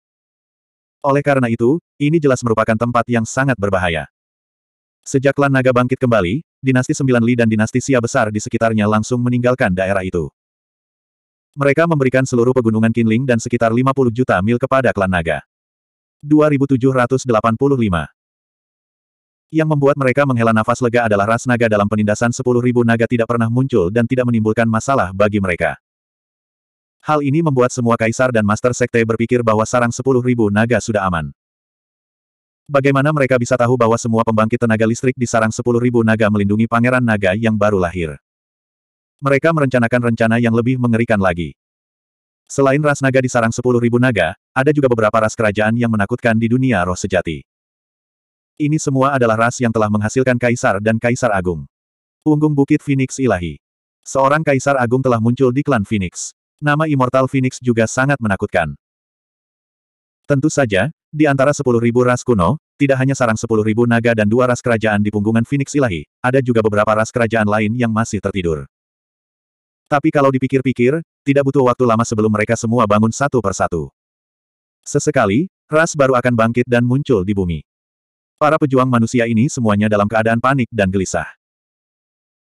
Oleh karena itu, ini jelas merupakan tempat yang sangat berbahaya. Sejak klan naga bangkit kembali, dinasti Sembilan Li dan dinasti Sia besar di sekitarnya langsung meninggalkan daerah itu. Mereka memberikan seluruh pegunungan Kinling dan sekitar 50 juta mil kepada klan naga. 2785. Yang membuat mereka menghela nafas lega adalah ras naga dalam penindasan 10.000 naga tidak pernah muncul dan tidak menimbulkan masalah bagi mereka. Hal ini membuat semua kaisar dan master sekte berpikir bahwa sarang 10.000 naga sudah aman. Bagaimana mereka bisa tahu bahwa semua pembangkit tenaga listrik di sarang 10.000 naga melindungi pangeran naga yang baru lahir? Mereka merencanakan rencana yang lebih mengerikan lagi. Selain ras naga di sarang sepuluh ribu naga, ada juga beberapa ras kerajaan yang menakutkan di dunia roh sejati. Ini semua adalah ras yang telah menghasilkan kaisar dan kaisar agung. Punggung Bukit Phoenix Ilahi. Seorang kaisar agung telah muncul di klan Phoenix. Nama Immortal Phoenix juga sangat menakutkan. Tentu saja, di antara sepuluh ribu ras kuno, tidak hanya sarang sepuluh ribu naga dan dua ras kerajaan di punggungan Phoenix Ilahi, ada juga beberapa ras kerajaan lain yang masih tertidur. Tapi kalau dipikir-pikir, tidak butuh waktu lama sebelum mereka semua bangun satu persatu. Sesekali, ras baru akan bangkit dan muncul di bumi. Para pejuang manusia ini semuanya dalam keadaan panik dan gelisah.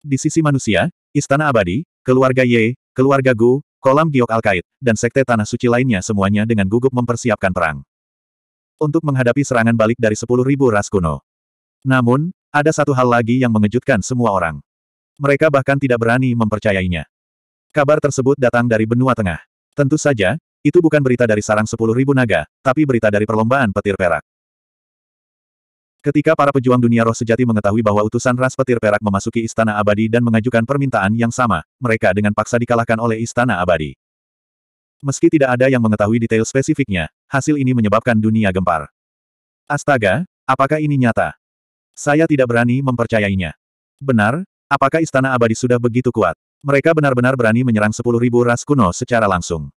Di sisi manusia, Istana Abadi, keluarga Ye, keluarga Gu, kolam giok Alkait, dan sekte Tanah Suci lainnya semuanya dengan gugup mempersiapkan perang. Untuk menghadapi serangan balik dari 10.000 ras kuno. Namun, ada satu hal lagi yang mengejutkan semua orang. Mereka bahkan tidak berani mempercayainya. Kabar tersebut datang dari benua tengah. Tentu saja, itu bukan berita dari sarang 10.000 naga, tapi berita dari perlombaan petir perak. Ketika para pejuang dunia roh sejati mengetahui bahwa utusan ras petir perak memasuki istana abadi dan mengajukan permintaan yang sama, mereka dengan paksa dikalahkan oleh istana abadi. Meski tidak ada yang mengetahui detail spesifiknya, hasil ini menyebabkan dunia gempar. Astaga, apakah ini nyata? Saya tidak berani mempercayainya. Benar, apakah istana abadi sudah begitu kuat? Mereka benar-benar berani menyerang 10.000 ras kuno secara langsung.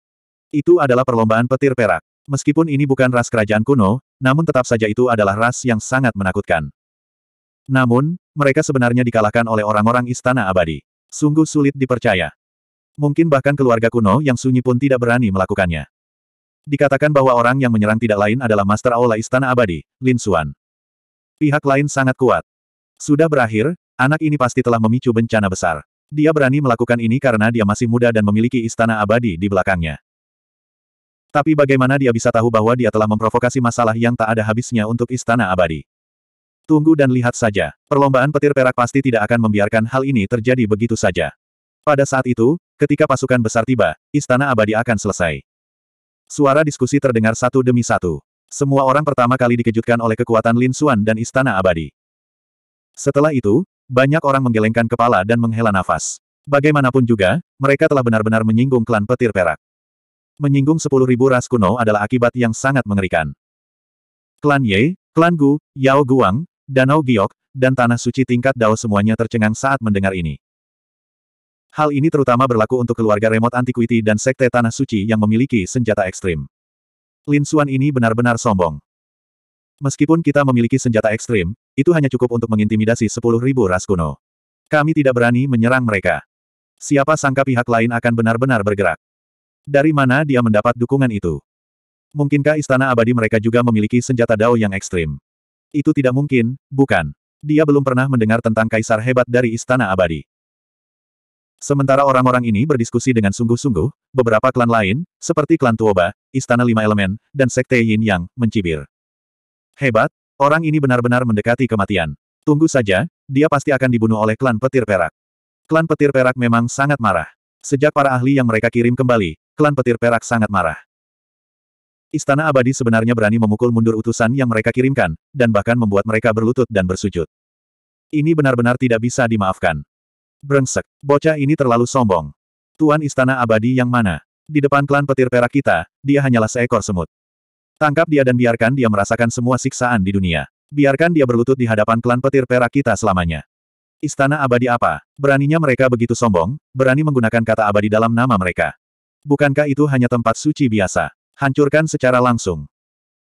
Itu adalah perlombaan petir perak. Meskipun ini bukan ras kerajaan kuno, namun tetap saja itu adalah ras yang sangat menakutkan. Namun, mereka sebenarnya dikalahkan oleh orang-orang istana abadi. Sungguh sulit dipercaya. Mungkin bahkan keluarga kuno yang sunyi pun tidak berani melakukannya. Dikatakan bahwa orang yang menyerang tidak lain adalah Master Aula Istana Abadi, Lin Xuan. Pihak lain sangat kuat. Sudah berakhir, anak ini pasti telah memicu bencana besar. Dia berani melakukan ini karena dia masih muda dan memiliki istana abadi di belakangnya. Tapi bagaimana dia bisa tahu bahwa dia telah memprovokasi masalah yang tak ada habisnya untuk istana abadi? Tunggu dan lihat saja. Perlombaan petir perak pasti tidak akan membiarkan hal ini terjadi begitu saja. Pada saat itu, ketika pasukan besar tiba, istana abadi akan selesai. Suara diskusi terdengar satu demi satu. Semua orang pertama kali dikejutkan oleh kekuatan Lin Xuan dan istana abadi. Setelah itu, banyak orang menggelengkan kepala dan menghela nafas. Bagaimanapun juga, mereka telah benar-benar menyinggung klan petir perak. Menyinggung sepuluh ribu ras kuno adalah akibat yang sangat mengerikan. Klan Ye, Klan Gu, Yao Guang, Danau Giok, dan Tanah Suci tingkat Dao semuanya tercengang saat mendengar ini. Hal ini terutama berlaku untuk keluarga remote antiquity dan sekte Tanah Suci yang memiliki senjata ekstrim. Lin Xuan ini benar-benar sombong. Meskipun kita memiliki senjata ekstrim, itu hanya cukup untuk mengintimidasi sepuluh ribu ras kuno. Kami tidak berani menyerang mereka. Siapa sangka pihak lain akan benar-benar bergerak. Dari mana dia mendapat dukungan itu? Mungkinkah istana abadi mereka juga memiliki senjata dao yang ekstrim? Itu tidak mungkin, bukan. Dia belum pernah mendengar tentang kaisar hebat dari istana abadi. Sementara orang-orang ini berdiskusi dengan sungguh-sungguh, beberapa klan lain, seperti klan Tuoba, Istana Lima Elemen, dan Sekte Yin Yang, mencibir. Hebat, orang ini benar-benar mendekati kematian. Tunggu saja, dia pasti akan dibunuh oleh klan petir perak. Klan petir perak memang sangat marah. Sejak para ahli yang mereka kirim kembali, klan petir perak sangat marah. Istana abadi sebenarnya berani memukul mundur utusan yang mereka kirimkan, dan bahkan membuat mereka berlutut dan bersujud. Ini benar-benar tidak bisa dimaafkan. Brengsek, bocah ini terlalu sombong. Tuan istana abadi yang mana? Di depan klan petir perak kita, dia hanyalah seekor semut. Tangkap dia dan biarkan dia merasakan semua siksaan di dunia. Biarkan dia berlutut di hadapan klan petir perak kita selamanya. Istana abadi apa? Beraninya mereka begitu sombong, berani menggunakan kata abadi dalam nama mereka. Bukankah itu hanya tempat suci biasa? Hancurkan secara langsung.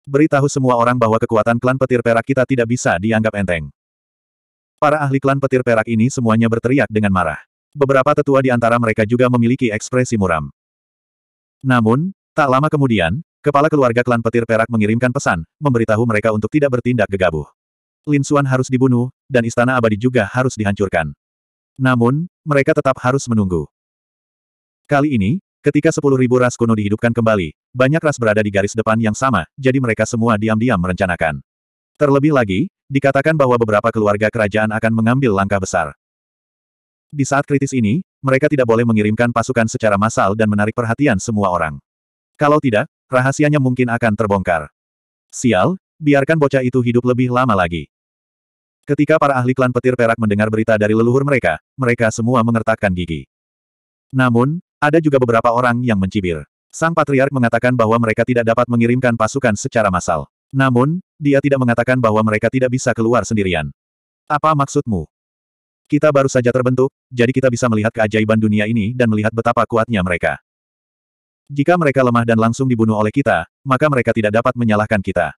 Beritahu semua orang bahwa kekuatan klan petir perak kita tidak bisa dianggap enteng. Para ahli klan petir perak ini semuanya berteriak dengan marah. Beberapa tetua di antara mereka juga memiliki ekspresi muram. Namun, tak lama kemudian, Kepala keluarga klan petir perak mengirimkan pesan, memberitahu mereka untuk tidak bertindak gegabah. Lin Xuan harus dibunuh, dan istana abadi juga harus dihancurkan. Namun, mereka tetap harus menunggu. Kali ini, ketika sepuluh ribu ras kuno dihidupkan kembali, banyak ras berada di garis depan yang sama, jadi mereka semua diam-diam merencanakan. Terlebih lagi, dikatakan bahwa beberapa keluarga kerajaan akan mengambil langkah besar. Di saat kritis ini, mereka tidak boleh mengirimkan pasukan secara massal dan menarik perhatian semua orang. Kalau tidak, rahasianya mungkin akan terbongkar. Sial, biarkan bocah itu hidup lebih lama lagi. Ketika para ahli klan petir perak mendengar berita dari leluhur mereka, mereka semua mengertakkan gigi. Namun, ada juga beberapa orang yang mencibir. Sang Patriark mengatakan bahwa mereka tidak dapat mengirimkan pasukan secara massal. Namun, dia tidak mengatakan bahwa mereka tidak bisa keluar sendirian. Apa maksudmu? Kita baru saja terbentuk, jadi kita bisa melihat keajaiban dunia ini dan melihat betapa kuatnya mereka. Jika mereka lemah dan langsung dibunuh oleh kita, maka mereka tidak dapat menyalahkan kita.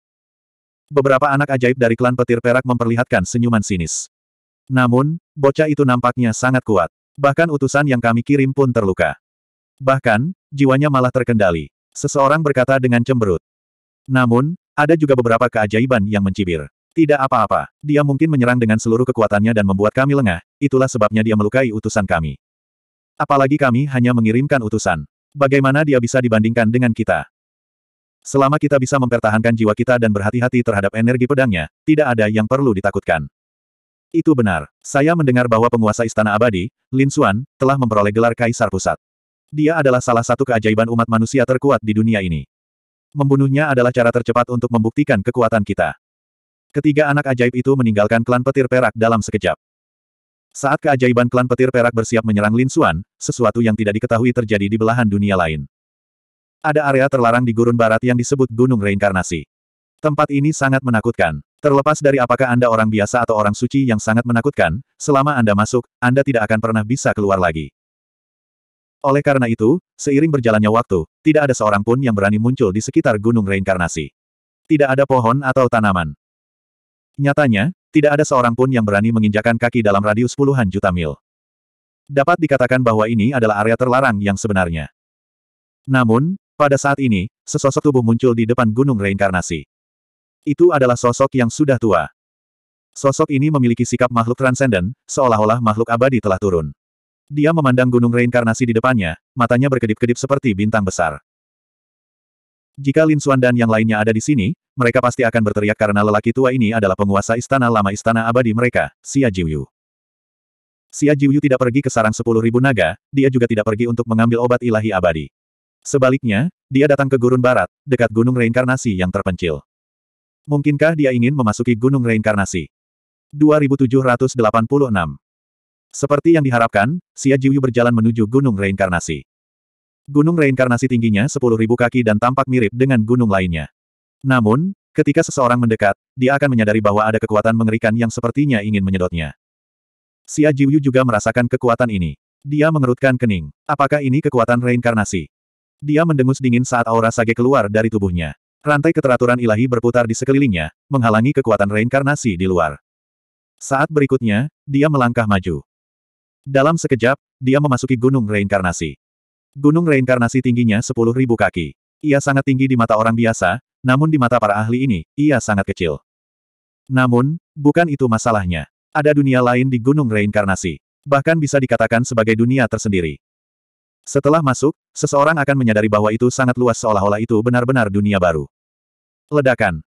Beberapa anak ajaib dari klan petir perak memperlihatkan senyuman sinis. Namun, bocah itu nampaknya sangat kuat. Bahkan utusan yang kami kirim pun terluka. Bahkan, jiwanya malah terkendali. Seseorang berkata dengan cemberut. Namun, ada juga beberapa keajaiban yang mencibir. Tidak apa-apa, dia mungkin menyerang dengan seluruh kekuatannya dan membuat kami lengah, itulah sebabnya dia melukai utusan kami. Apalagi kami hanya mengirimkan utusan. Bagaimana dia bisa dibandingkan dengan kita? Selama kita bisa mempertahankan jiwa kita dan berhati-hati terhadap energi pedangnya, tidak ada yang perlu ditakutkan. Itu benar. Saya mendengar bahwa penguasa Istana Abadi, Lin Xuan, telah memperoleh gelar Kaisar Pusat. Dia adalah salah satu keajaiban umat manusia terkuat di dunia ini. Membunuhnya adalah cara tercepat untuk membuktikan kekuatan kita. Ketiga anak ajaib itu meninggalkan klan petir perak dalam sekejap. Saat keajaiban klan petir perak bersiap menyerang Lin Xuan, sesuatu yang tidak diketahui terjadi di belahan dunia lain. Ada area terlarang di gurun barat yang disebut Gunung Reinkarnasi. Tempat ini sangat menakutkan. Terlepas dari apakah Anda orang biasa atau orang suci yang sangat menakutkan, selama Anda masuk, Anda tidak akan pernah bisa keluar lagi. Oleh karena itu, seiring berjalannya waktu, tidak ada seorang pun yang berani muncul di sekitar Gunung Reinkarnasi. Tidak ada pohon atau tanaman. Nyatanya, tidak ada seorang pun yang berani menginjakan kaki dalam radius puluhan juta mil. Dapat dikatakan bahwa ini adalah area terlarang yang sebenarnya. Namun, pada saat ini, sesosok tubuh muncul di depan gunung reinkarnasi. Itu adalah sosok yang sudah tua. Sosok ini memiliki sikap makhluk transenden, seolah-olah makhluk abadi telah turun. Dia memandang gunung reinkarnasi di depannya, matanya berkedip-kedip seperti bintang besar. Jika Lin Suan dan yang lainnya ada di sini, mereka pasti akan berteriak karena lelaki tua ini adalah penguasa istana lama istana abadi mereka, Xia Jiuyu. Xia Jiuyu tidak pergi ke sarang sepuluh ribu naga, dia juga tidak pergi untuk mengambil obat ilahi abadi. Sebaliknya, dia datang ke gurun barat, dekat gunung reinkarnasi yang terpencil. Mungkinkah dia ingin memasuki gunung reinkarnasi? 2786 Seperti yang diharapkan, Xia Jiuyu berjalan menuju gunung reinkarnasi. Gunung reinkarnasi tingginya sepuluh ribu kaki dan tampak mirip dengan gunung lainnya. Namun, ketika seseorang mendekat, dia akan menyadari bahwa ada kekuatan mengerikan yang sepertinya ingin menyedotnya. Si Ajiuyu juga merasakan kekuatan ini. Dia mengerutkan kening. Apakah ini kekuatan reinkarnasi? Dia mendengus dingin saat aura sage keluar dari tubuhnya. Rantai keteraturan ilahi berputar di sekelilingnya, menghalangi kekuatan reinkarnasi di luar. Saat berikutnya, dia melangkah maju. Dalam sekejap, dia memasuki gunung reinkarnasi. Gunung reinkarnasi tingginya 10.000 kaki. Ia sangat tinggi di mata orang biasa, namun di mata para ahli ini, ia sangat kecil. Namun, bukan itu masalahnya. Ada dunia lain di Gunung Reinkarnasi. Bahkan bisa dikatakan sebagai dunia tersendiri. Setelah masuk, seseorang akan menyadari bahwa itu sangat luas seolah-olah itu benar-benar dunia baru. Ledakan.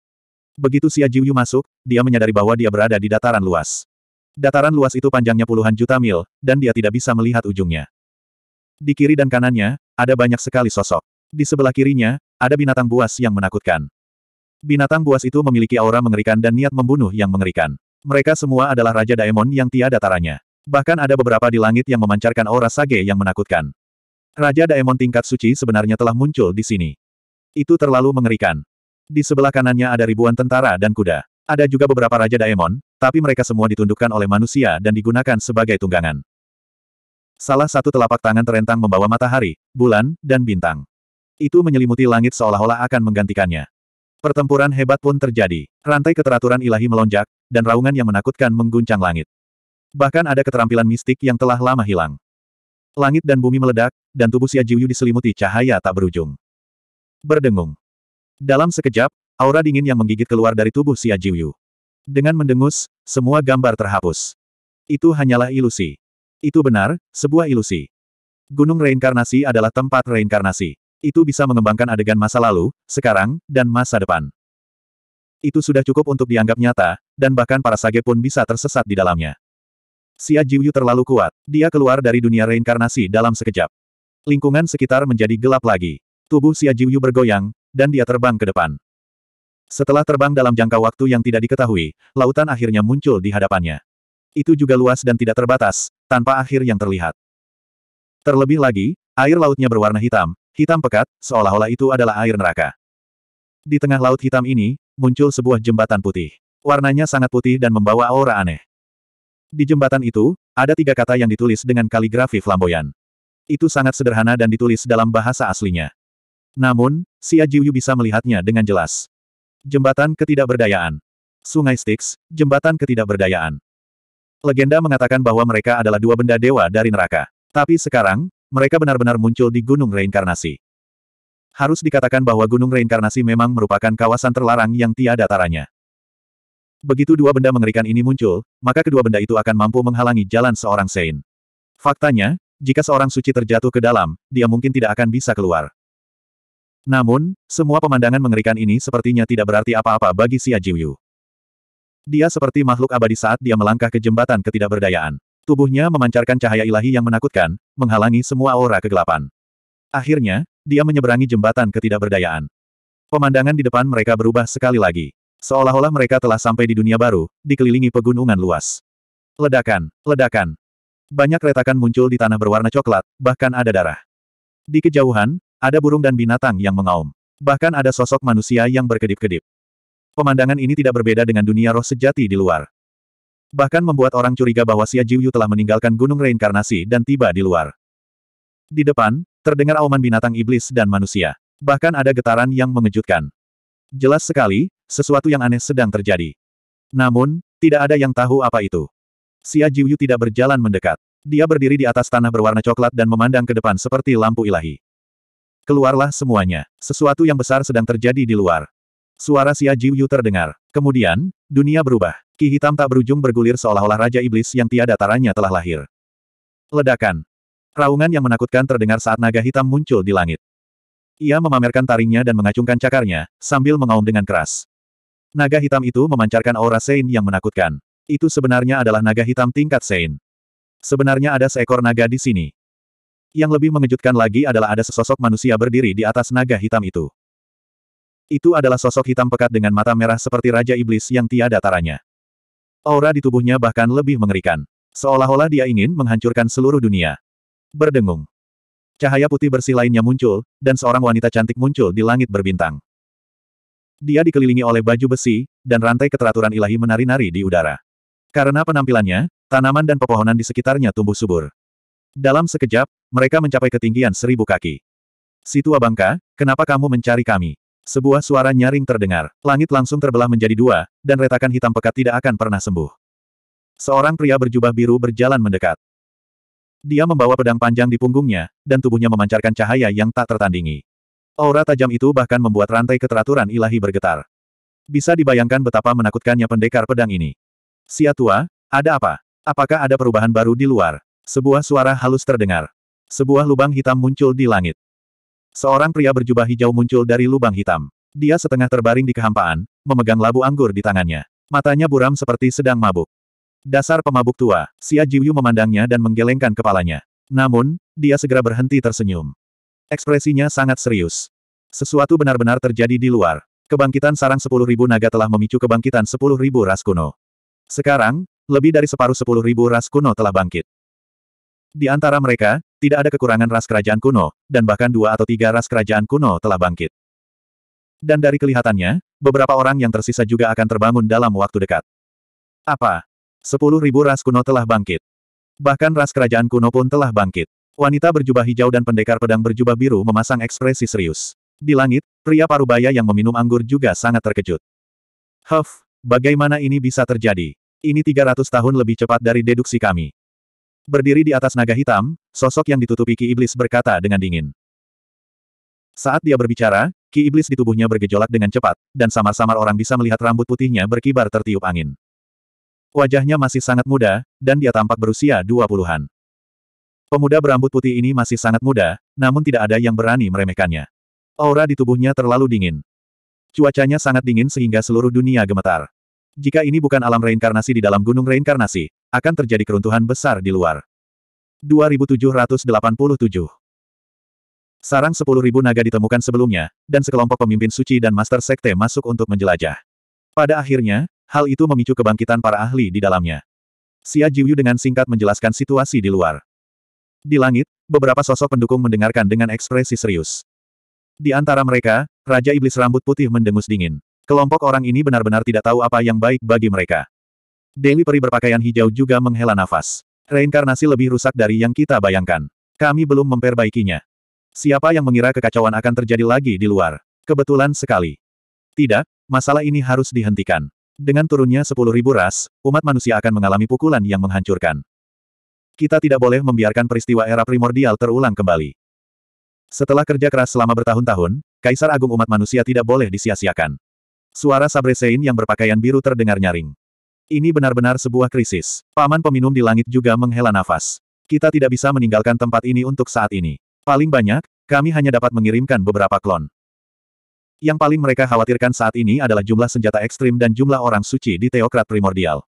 Begitu Xia Jiuyu masuk, dia menyadari bahwa dia berada di dataran luas. Dataran luas itu panjangnya puluhan juta mil, dan dia tidak bisa melihat ujungnya. Di kiri dan kanannya, ada banyak sekali sosok. Di sebelah kirinya, ada binatang buas yang menakutkan. Binatang buas itu memiliki aura mengerikan dan niat membunuh yang mengerikan. Mereka semua adalah Raja Daemon yang tiada taranya. Bahkan ada beberapa di langit yang memancarkan aura sage yang menakutkan. Raja Daemon tingkat suci sebenarnya telah muncul di sini. Itu terlalu mengerikan. Di sebelah kanannya ada ribuan tentara dan kuda. Ada juga beberapa Raja Daemon, tapi mereka semua ditundukkan oleh manusia dan digunakan sebagai tunggangan. Salah satu telapak tangan terentang membawa matahari, bulan, dan bintang. Itu menyelimuti langit seolah-olah akan menggantikannya. Pertempuran hebat pun terjadi. Rantai keteraturan ilahi melonjak, dan raungan yang menakutkan mengguncang langit. Bahkan ada keterampilan mistik yang telah lama hilang. Langit dan bumi meledak, dan tubuh Xia Jiuyu diselimuti cahaya tak berujung. Berdengung. Dalam sekejap, aura dingin yang menggigit keluar dari tubuh Xia Jiuyu. Dengan mendengus, semua gambar terhapus. Itu hanyalah ilusi. Itu benar, sebuah ilusi. Gunung reinkarnasi adalah tempat reinkarnasi itu bisa mengembangkan adegan masa lalu, sekarang, dan masa depan. Itu sudah cukup untuk dianggap nyata, dan bahkan para sage pun bisa tersesat di dalamnya. Xia Jiuyu terlalu kuat, dia keluar dari dunia reinkarnasi dalam sekejap. Lingkungan sekitar menjadi gelap lagi. Tubuh Xia Jiuyu bergoyang, dan dia terbang ke depan. Setelah terbang dalam jangka waktu yang tidak diketahui, lautan akhirnya muncul di hadapannya. Itu juga luas dan tidak terbatas, tanpa akhir yang terlihat. Terlebih lagi, Air lautnya berwarna hitam, hitam pekat, seolah-olah itu adalah air neraka. Di tengah laut hitam ini, muncul sebuah jembatan putih. Warnanya sangat putih dan membawa aura aneh. Di jembatan itu, ada tiga kata yang ditulis dengan kaligrafi flamboyan. Itu sangat sederhana dan ditulis dalam bahasa aslinya. Namun, si Ajiuyu bisa melihatnya dengan jelas. Jembatan Ketidakberdayaan. Sungai Styx, Jembatan Ketidakberdayaan. Legenda mengatakan bahwa mereka adalah dua benda dewa dari neraka. Tapi sekarang, mereka benar-benar muncul di Gunung Reinkarnasi. Harus dikatakan bahwa Gunung Reinkarnasi memang merupakan kawasan terlarang yang tiada taranya. Begitu dua benda mengerikan ini muncul, maka kedua benda itu akan mampu menghalangi jalan seorang Sein. Faktanya, jika seorang suci terjatuh ke dalam, dia mungkin tidak akan bisa keluar. Namun, semua pemandangan mengerikan ini sepertinya tidak berarti apa-apa bagi Xia Jiuyu. Dia seperti makhluk abadi saat dia melangkah ke jembatan ketidakberdayaan. Tubuhnya memancarkan cahaya ilahi yang menakutkan, menghalangi semua aura kegelapan. Akhirnya, dia menyeberangi jembatan ketidakberdayaan. Pemandangan di depan mereka berubah sekali lagi. Seolah-olah mereka telah sampai di dunia baru, dikelilingi pegunungan luas. Ledakan, ledakan. Banyak retakan muncul di tanah berwarna coklat, bahkan ada darah. Di kejauhan, ada burung dan binatang yang mengaum. Bahkan ada sosok manusia yang berkedip-kedip. Pemandangan ini tidak berbeda dengan dunia roh sejati di luar. Bahkan membuat orang curiga bahwa Xia Jiuyu telah meninggalkan gunung reinkarnasi dan tiba di luar. Di depan, terdengar auman binatang iblis dan manusia. Bahkan ada getaran yang mengejutkan. Jelas sekali, sesuatu yang aneh sedang terjadi. Namun, tidak ada yang tahu apa itu. Xia Jiuyu tidak berjalan mendekat. Dia berdiri di atas tanah berwarna coklat dan memandang ke depan seperti lampu ilahi. Keluarlah semuanya. Sesuatu yang besar sedang terjadi di luar. Suara Xia Jiuyu terdengar. Kemudian, dunia berubah. Ki hitam tak berujung bergulir seolah-olah Raja Iblis yang tiada taranya telah lahir. Ledakan. Raungan yang menakutkan terdengar saat naga hitam muncul di langit. Ia memamerkan taringnya dan mengacungkan cakarnya, sambil mengaum dengan keras. Naga hitam itu memancarkan aura Sein yang menakutkan. Itu sebenarnya adalah naga hitam tingkat Sein. Sebenarnya ada seekor naga di sini. Yang lebih mengejutkan lagi adalah ada sesosok manusia berdiri di atas naga hitam itu. Itu adalah sosok hitam pekat dengan mata merah seperti Raja Iblis yang tiada taranya. Aura di tubuhnya bahkan lebih mengerikan. Seolah-olah dia ingin menghancurkan seluruh dunia. Berdengung. Cahaya putih bersih lainnya muncul, dan seorang wanita cantik muncul di langit berbintang. Dia dikelilingi oleh baju besi, dan rantai keteraturan ilahi menari-nari di udara. Karena penampilannya, tanaman dan pepohonan di sekitarnya tumbuh subur. Dalam sekejap, mereka mencapai ketinggian seribu kaki. Situ Abangka, kenapa kamu mencari kami? Sebuah suara nyaring terdengar, langit langsung terbelah menjadi dua, dan retakan hitam pekat tidak akan pernah sembuh. Seorang pria berjubah biru berjalan mendekat. Dia membawa pedang panjang di punggungnya, dan tubuhnya memancarkan cahaya yang tak tertandingi. Aura tajam itu bahkan membuat rantai keteraturan ilahi bergetar. Bisa dibayangkan betapa menakutkannya pendekar pedang ini. Sia tua, ada apa? Apakah ada perubahan baru di luar? Sebuah suara halus terdengar. Sebuah lubang hitam muncul di langit. Seorang pria berjubah hijau muncul dari lubang hitam. Dia setengah terbaring di kehampaan, memegang labu anggur di tangannya. Matanya buram seperti sedang mabuk. Dasar pemabuk tua, Xia Jiuyu memandangnya dan menggelengkan kepalanya. Namun, dia segera berhenti tersenyum. Ekspresinya sangat serius. Sesuatu benar-benar terjadi di luar. Kebangkitan sarang sepuluh ribu naga telah memicu kebangkitan sepuluh ribu ras kuno. Sekarang, lebih dari separuh sepuluh ribu ras kuno telah bangkit. Di antara mereka, tidak ada kekurangan ras kerajaan kuno, dan bahkan dua atau tiga ras kerajaan kuno telah bangkit. Dan dari kelihatannya, beberapa orang yang tersisa juga akan terbangun dalam waktu dekat. Apa? Sepuluh ribu ras kuno telah bangkit. Bahkan ras kerajaan kuno pun telah bangkit. Wanita berjubah hijau dan pendekar pedang berjubah biru memasang ekspresi serius. Di langit, pria parubaya yang meminum anggur juga sangat terkejut. Huff, bagaimana ini bisa terjadi? Ini 300 tahun lebih cepat dari deduksi kami. Berdiri di atas naga hitam, sosok yang ditutupi Ki Iblis berkata dengan dingin. Saat dia berbicara, Ki Iblis di tubuhnya bergejolak dengan cepat, dan samar-samar orang bisa melihat rambut putihnya berkibar tertiup angin. Wajahnya masih sangat muda, dan dia tampak berusia dua puluhan. Pemuda berambut putih ini masih sangat muda, namun tidak ada yang berani meremehkannya. Aura di tubuhnya terlalu dingin. Cuacanya sangat dingin sehingga seluruh dunia gemetar. Jika ini bukan alam reinkarnasi di dalam gunung reinkarnasi, akan terjadi keruntuhan besar di luar. 2787 Sarang 10.000 naga ditemukan sebelumnya, dan sekelompok pemimpin suci dan master sekte masuk untuk menjelajah. Pada akhirnya, hal itu memicu kebangkitan para ahli di dalamnya. Xia Jiuyu dengan singkat menjelaskan situasi di luar. Di langit, beberapa sosok pendukung mendengarkan dengan ekspresi serius. Di antara mereka, Raja Iblis Rambut Putih mendengus dingin. Kelompok orang ini benar-benar tidak tahu apa yang baik bagi mereka. Dewi Peri berpakaian hijau juga menghela nafas. Reinkarnasi lebih rusak dari yang kita bayangkan. Kami belum memperbaikinya. Siapa yang mengira kekacauan akan terjadi lagi di luar? Kebetulan sekali. Tidak, masalah ini harus dihentikan. Dengan turunnya sepuluh ribu ras, umat manusia akan mengalami pukulan yang menghancurkan. Kita tidak boleh membiarkan peristiwa era primordial terulang kembali. Setelah kerja keras selama bertahun-tahun, Kaisar Agung Umat Manusia tidak boleh disia-siakan. Suara Sabre Sein yang berpakaian biru terdengar nyaring. Ini benar-benar sebuah krisis. Paman peminum di langit juga menghela nafas. Kita tidak bisa meninggalkan tempat ini untuk saat ini. Paling banyak, kami hanya dapat mengirimkan beberapa klon. Yang paling mereka khawatirkan saat ini adalah jumlah senjata ekstrim dan jumlah orang suci di teokrat primordial.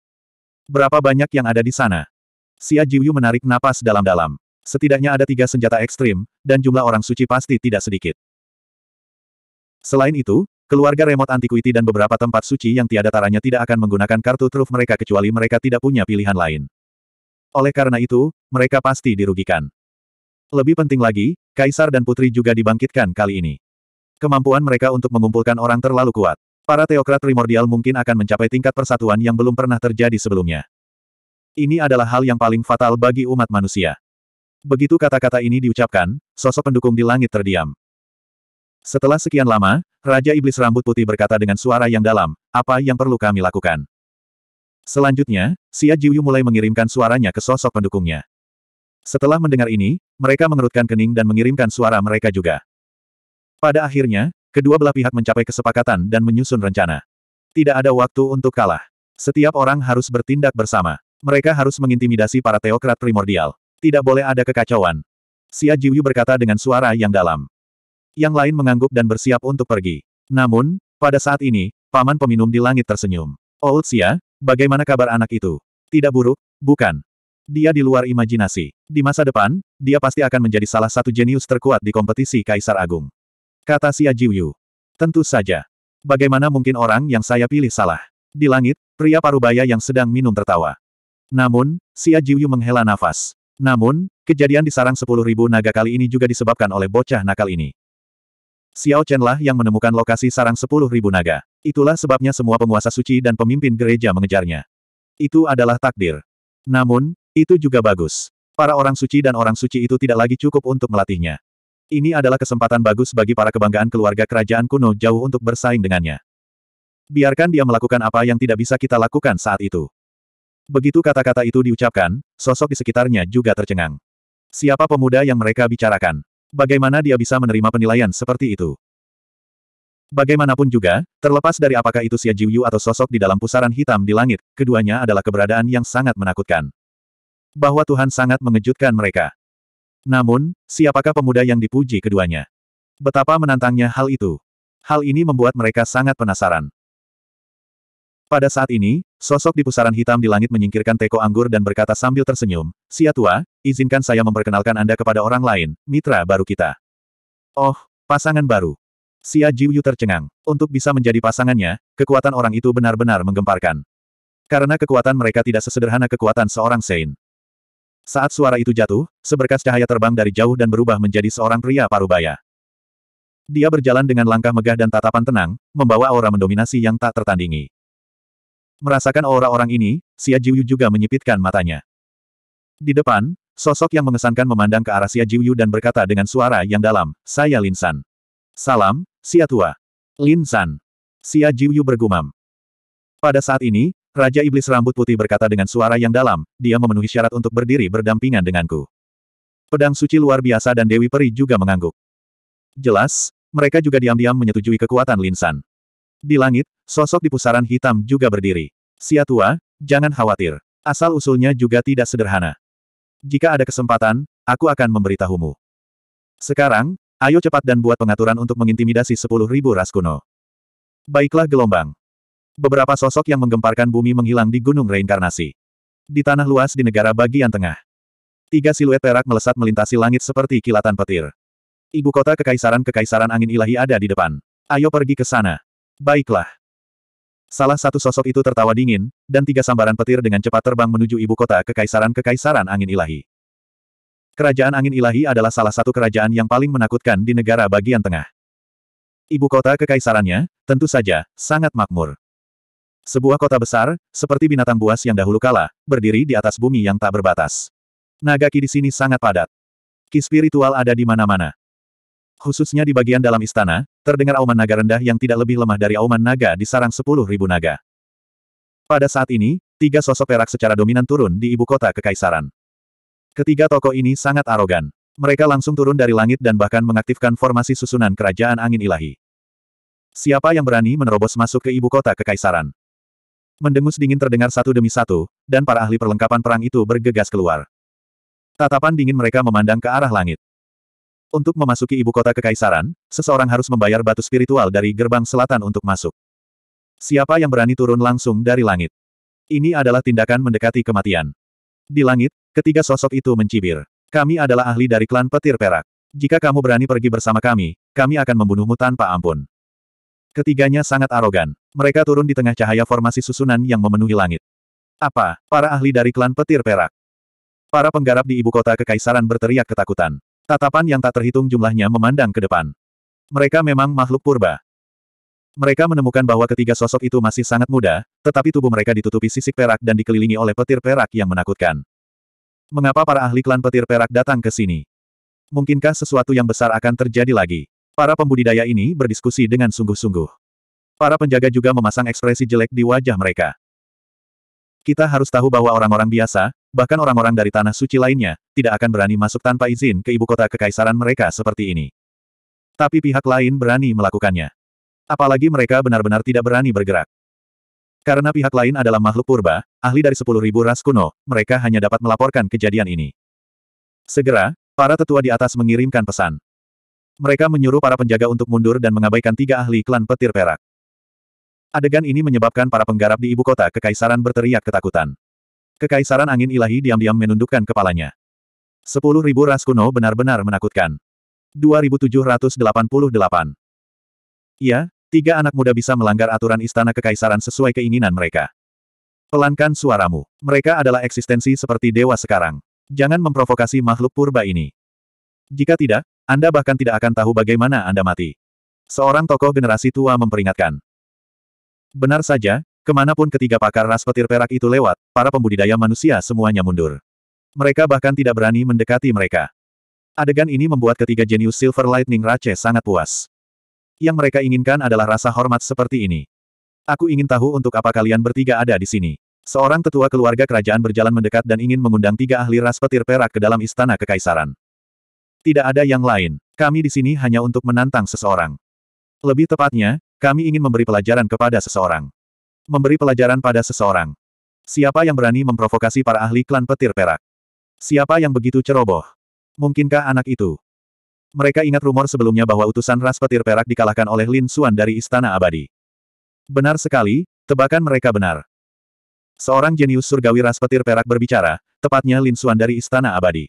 Berapa banyak yang ada di sana? Xia Jiuyu menarik napas dalam-dalam. Setidaknya ada tiga senjata ekstrim, dan jumlah orang suci pasti tidak sedikit. Selain itu, Keluarga remote antiquity dan beberapa tempat suci yang tiada taranya tidak akan menggunakan kartu truf mereka kecuali mereka tidak punya pilihan lain. Oleh karena itu, mereka pasti dirugikan. Lebih penting lagi, Kaisar dan Putri juga dibangkitkan kali ini. Kemampuan mereka untuk mengumpulkan orang terlalu kuat. Para teokrat primordial mungkin akan mencapai tingkat persatuan yang belum pernah terjadi sebelumnya. Ini adalah hal yang paling fatal bagi umat manusia. Begitu kata-kata ini diucapkan, sosok pendukung di langit terdiam. Setelah sekian lama, Raja Iblis Rambut Putih berkata dengan suara yang dalam, apa yang perlu kami lakukan? Selanjutnya, Xia Jiuyu mulai mengirimkan suaranya ke sosok pendukungnya. Setelah mendengar ini, mereka mengerutkan kening dan mengirimkan suara mereka juga. Pada akhirnya, kedua belah pihak mencapai kesepakatan dan menyusun rencana. Tidak ada waktu untuk kalah. Setiap orang harus bertindak bersama. Mereka harus mengintimidasi para teokrat primordial. Tidak boleh ada kekacauan. Xia Jiuyu berkata dengan suara yang dalam. Yang lain mengangguk dan bersiap untuk pergi. Namun, pada saat ini, paman peminum di langit tersenyum. Old oh, Sia, bagaimana kabar anak itu? Tidak buruk, bukan. Dia di luar imajinasi. Di masa depan, dia pasti akan menjadi salah satu jenius terkuat di kompetisi Kaisar Agung. Kata Xia Jiuyu. Tentu saja. Bagaimana mungkin orang yang saya pilih salah? Di langit, pria parubaya yang sedang minum tertawa. Namun, Xia Jiuyu menghela nafas. Namun, kejadian di sarang sepuluh ribu naga kali ini juga disebabkan oleh bocah nakal ini. Xiao Chen yang menemukan lokasi sarang sepuluh ribu naga. Itulah sebabnya semua penguasa suci dan pemimpin gereja mengejarnya. Itu adalah takdir. Namun, itu juga bagus. Para orang suci dan orang suci itu tidak lagi cukup untuk melatihnya. Ini adalah kesempatan bagus bagi para kebanggaan keluarga kerajaan kuno jauh untuk bersaing dengannya. Biarkan dia melakukan apa yang tidak bisa kita lakukan saat itu. Begitu kata-kata itu diucapkan, sosok di sekitarnya juga tercengang. Siapa pemuda yang mereka bicarakan? bagaimana dia bisa menerima penilaian seperti itu? Bagaimanapun juga, terlepas dari apakah itu Xia Jiuyu atau sosok di dalam pusaran hitam di langit, keduanya adalah keberadaan yang sangat menakutkan. Bahwa Tuhan sangat mengejutkan mereka. Namun, siapakah pemuda yang dipuji keduanya? Betapa menantangnya hal itu. Hal ini membuat mereka sangat penasaran. Pada saat ini, sosok di pusaran hitam di langit menyingkirkan teko anggur dan berkata sambil tersenyum, Sia tua, izinkan saya memperkenalkan Anda kepada orang lain, mitra baru kita. Oh, pasangan baru. Sia Jiuyu tercengang. Untuk bisa menjadi pasangannya, kekuatan orang itu benar-benar menggemparkan. Karena kekuatan mereka tidak sesederhana kekuatan seorang Sein. Saat suara itu jatuh, seberkas cahaya terbang dari jauh dan berubah menjadi seorang pria parubaya. Dia berjalan dengan langkah megah dan tatapan tenang, membawa aura mendominasi yang tak tertandingi. Merasakan aura orang ini, Xia Jiuyu juga menyipitkan matanya. Di depan, sosok yang mengesankan memandang ke arah Xia Jiuyu dan berkata dengan suara yang dalam, Saya Lin San. Salam, Xia Tua. Lin San. Xia Jiuyu bergumam. Pada saat ini, Raja Iblis Rambut Putih berkata dengan suara yang dalam, dia memenuhi syarat untuk berdiri berdampingan denganku. Pedang suci luar biasa dan Dewi Peri juga mengangguk. Jelas, mereka juga diam-diam menyetujui kekuatan Linsan. Di langit, sosok di pusaran hitam juga berdiri. Sia tua, jangan khawatir. Asal-usulnya juga tidak sederhana. Jika ada kesempatan, aku akan memberitahumu. Sekarang, ayo cepat dan buat pengaturan untuk mengintimidasi sepuluh ribu ras kuno. Baiklah gelombang. Beberapa sosok yang menggemparkan bumi menghilang di gunung reinkarnasi. Di tanah luas di negara bagian tengah. Tiga siluet perak melesat melintasi langit seperti kilatan petir. Ibu kota kekaisaran-kekaisaran angin ilahi ada di depan. Ayo pergi ke sana. Baiklah. Salah satu sosok itu tertawa dingin, dan tiga sambaran petir dengan cepat terbang menuju ibu kota kekaisaran-kekaisaran angin ilahi. Kerajaan angin ilahi adalah salah satu kerajaan yang paling menakutkan di negara bagian tengah. Ibu kota kekaisarannya, tentu saja, sangat makmur. Sebuah kota besar, seperti binatang buas yang dahulu kala, berdiri di atas bumi yang tak berbatas. Nagaki di sini sangat padat. Ki spiritual ada di mana-mana. Khususnya di bagian dalam istana, terdengar auman naga rendah yang tidak lebih lemah dari auman naga di sarang sepuluh ribu naga. Pada saat ini, tiga sosok perak secara dominan turun di ibu kota kekaisaran. Ketiga tokoh ini sangat arogan. Mereka langsung turun dari langit dan bahkan mengaktifkan formasi susunan kerajaan angin ilahi. Siapa yang berani menerobos masuk ke ibu kota kekaisaran? Mendengus dingin terdengar satu demi satu, dan para ahli perlengkapan perang itu bergegas keluar. Tatapan dingin mereka memandang ke arah langit. Untuk memasuki ibu kota kekaisaran, seseorang harus membayar batu spiritual dari gerbang selatan untuk masuk. Siapa yang berani turun langsung dari langit? Ini adalah tindakan mendekati kematian. Di langit, ketiga sosok itu mencibir. Kami adalah ahli dari klan petir perak. Jika kamu berani pergi bersama kami, kami akan membunuhmu tanpa ampun. Ketiganya sangat arogan. Mereka turun di tengah cahaya formasi susunan yang memenuhi langit. Apa, para ahli dari klan petir perak? Para penggarap di ibu kota kekaisaran berteriak ketakutan. Tatapan yang tak terhitung jumlahnya memandang ke depan. Mereka memang makhluk purba. Mereka menemukan bahwa ketiga sosok itu masih sangat muda, tetapi tubuh mereka ditutupi sisik perak dan dikelilingi oleh petir perak yang menakutkan. Mengapa para ahli klan petir perak datang ke sini? Mungkinkah sesuatu yang besar akan terjadi lagi? Para pembudidaya ini berdiskusi dengan sungguh-sungguh. Para penjaga juga memasang ekspresi jelek di wajah mereka. Kita harus tahu bahwa orang-orang biasa, bahkan orang-orang dari tanah suci lainnya, tidak akan berani masuk tanpa izin ke ibu kota kekaisaran mereka seperti ini. Tapi pihak lain berani melakukannya. Apalagi mereka benar-benar tidak berani bergerak. Karena pihak lain adalah makhluk purba, ahli dari sepuluh ribu ras kuno, mereka hanya dapat melaporkan kejadian ini. Segera, para tetua di atas mengirimkan pesan. Mereka menyuruh para penjaga untuk mundur dan mengabaikan tiga ahli klan petir perak. Adegan ini menyebabkan para penggarap di ibu kota kekaisaran berteriak ketakutan. Kekaisaran angin ilahi diam-diam menundukkan kepalanya. Sepuluh ribu ras kuno benar-benar menakutkan. 2788. Iya, tiga anak muda bisa melanggar aturan istana kekaisaran sesuai keinginan mereka. Pelankan suaramu. Mereka adalah eksistensi seperti dewa sekarang. Jangan memprovokasi makhluk purba ini. Jika tidak, Anda bahkan tidak akan tahu bagaimana Anda mati. Seorang tokoh generasi tua memperingatkan. Benar saja, Kemanapun ketiga pakar ras petir perak itu lewat, para pembudidaya manusia semuanya mundur. Mereka bahkan tidak berani mendekati mereka. Adegan ini membuat ketiga jenius Silver Lightning Rache sangat puas. Yang mereka inginkan adalah rasa hormat seperti ini. Aku ingin tahu untuk apa kalian bertiga ada di sini. Seorang tetua keluarga kerajaan berjalan mendekat dan ingin mengundang tiga ahli ras petir perak ke dalam istana kekaisaran. Tidak ada yang lain. Kami di sini hanya untuk menantang seseorang. Lebih tepatnya, kami ingin memberi pelajaran kepada seseorang. Memberi pelajaran pada seseorang. Siapa yang berani memprovokasi para ahli klan petir perak? Siapa yang begitu ceroboh? Mungkinkah anak itu? Mereka ingat rumor sebelumnya bahwa utusan ras petir perak dikalahkan oleh Lin Xuan dari Istana Abadi. Benar sekali, tebakan mereka benar. Seorang jenius surgawi ras petir perak berbicara, tepatnya Lin Xuan dari Istana Abadi.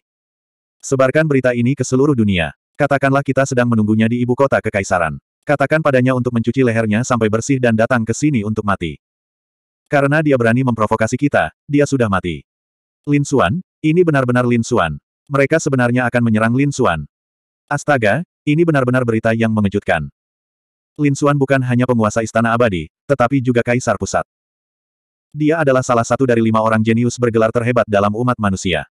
Sebarkan berita ini ke seluruh dunia. Katakanlah kita sedang menunggunya di ibu kota kekaisaran. Katakan padanya untuk mencuci lehernya sampai bersih dan datang ke sini untuk mati. Karena dia berani memprovokasi kita, dia sudah mati. Lin Xuan, ini benar-benar Lin Xuan. Mereka sebenarnya akan menyerang Lin Xuan. Astaga, ini benar-benar berita yang mengejutkan. Lin Xuan bukan hanya penguasa istana abadi, tetapi juga kaisar pusat. Dia adalah salah satu dari lima orang jenius bergelar terhebat dalam umat manusia.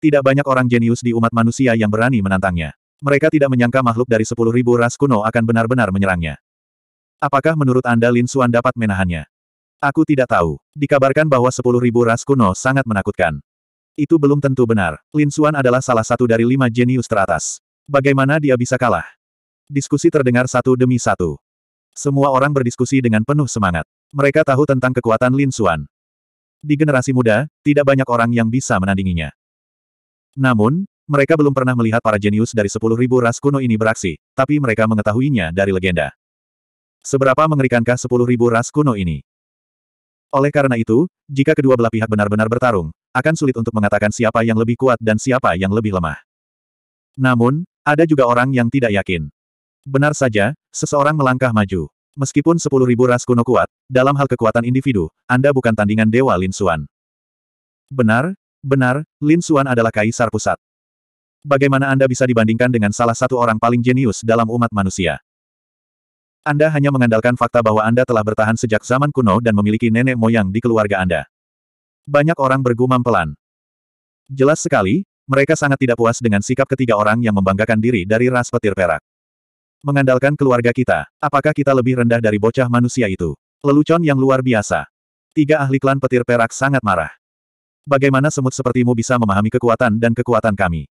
Tidak banyak orang jenius di umat manusia yang berani menantangnya. Mereka tidak menyangka makhluk dari sepuluh ribu ras kuno akan benar-benar menyerangnya. Apakah menurut Anda Lin Xuan dapat menahannya? Aku tidak tahu. Dikabarkan bahwa sepuluh ribu ras kuno sangat menakutkan. Itu belum tentu benar. Lin Xuan adalah salah satu dari lima jenius teratas. Bagaimana dia bisa kalah? Diskusi terdengar satu demi satu. Semua orang berdiskusi dengan penuh semangat. Mereka tahu tentang kekuatan Lin Xuan. Di generasi muda, tidak banyak orang yang bisa menandinginya. Namun, mereka belum pernah melihat para jenius dari sepuluh ribu ras kuno ini beraksi, tapi mereka mengetahuinya dari legenda. Seberapa mengerikankah ribu ras kuno ini? Oleh karena itu, jika kedua belah pihak benar-benar bertarung, akan sulit untuk mengatakan siapa yang lebih kuat dan siapa yang lebih lemah. Namun, ada juga orang yang tidak yakin. Benar saja, seseorang melangkah maju. Meskipun sepuluh ribu ras kuno kuat, dalam hal kekuatan individu, Anda bukan tandingan Dewa Lin Xuan. Benar, benar, Lin Xuan adalah kaisar pusat. Bagaimana Anda bisa dibandingkan dengan salah satu orang paling jenius dalam umat manusia? Anda hanya mengandalkan fakta bahwa Anda telah bertahan sejak zaman kuno dan memiliki nenek moyang di keluarga Anda. Banyak orang bergumam pelan. Jelas sekali, mereka sangat tidak puas dengan sikap ketiga orang yang membanggakan diri dari ras petir perak. Mengandalkan keluarga kita, apakah kita lebih rendah dari bocah manusia itu? Lelucon yang luar biasa. Tiga ahli klan petir perak sangat marah. Bagaimana semut sepertimu bisa memahami kekuatan dan kekuatan kami?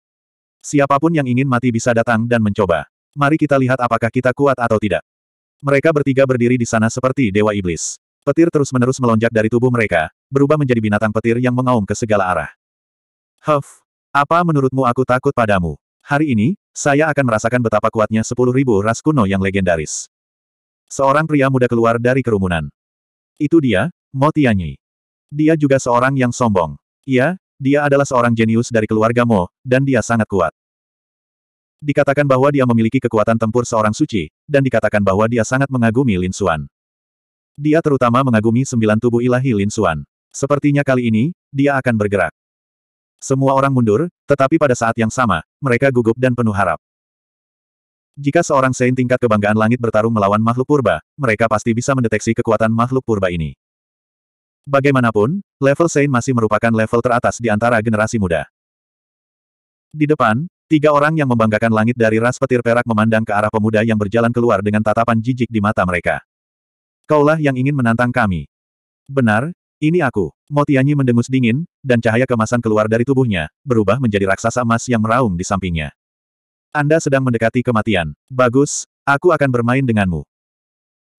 Siapapun yang ingin mati bisa datang dan mencoba. Mari kita lihat apakah kita kuat atau tidak. Mereka bertiga berdiri di sana seperti dewa iblis. Petir terus-menerus melonjak dari tubuh mereka, berubah menjadi binatang petir yang mengaum ke segala arah. Huff, apa menurutmu aku takut padamu? Hari ini, saya akan merasakan betapa kuatnya sepuluh ribu ras kuno yang legendaris. Seorang pria muda keluar dari kerumunan. Itu dia, Mo Tianyi. Dia juga seorang yang sombong. Iya, dia adalah seorang jenius dari keluarga Mo, dan dia sangat kuat. Dikatakan bahwa dia memiliki kekuatan tempur seorang suci, dan dikatakan bahwa dia sangat mengagumi Lin Xuan. Dia terutama mengagumi sembilan tubuh ilahi Lin Xuan. Sepertinya kali ini, dia akan bergerak. Semua orang mundur, tetapi pada saat yang sama, mereka gugup dan penuh harap. Jika seorang saint tingkat kebanggaan langit bertarung melawan makhluk purba, mereka pasti bisa mendeteksi kekuatan makhluk purba ini. Bagaimanapun, level saint masih merupakan level teratas di antara generasi muda. Di depan, Tiga orang yang membanggakan langit dari ras petir perak memandang ke arah pemuda yang berjalan keluar dengan tatapan jijik di mata mereka. Kaulah yang ingin menantang kami. Benar, ini aku. Motianyi mendengus dingin, dan cahaya kemasan keluar dari tubuhnya, berubah menjadi raksasa emas yang meraung di sampingnya. Anda sedang mendekati kematian. Bagus, aku akan bermain denganmu.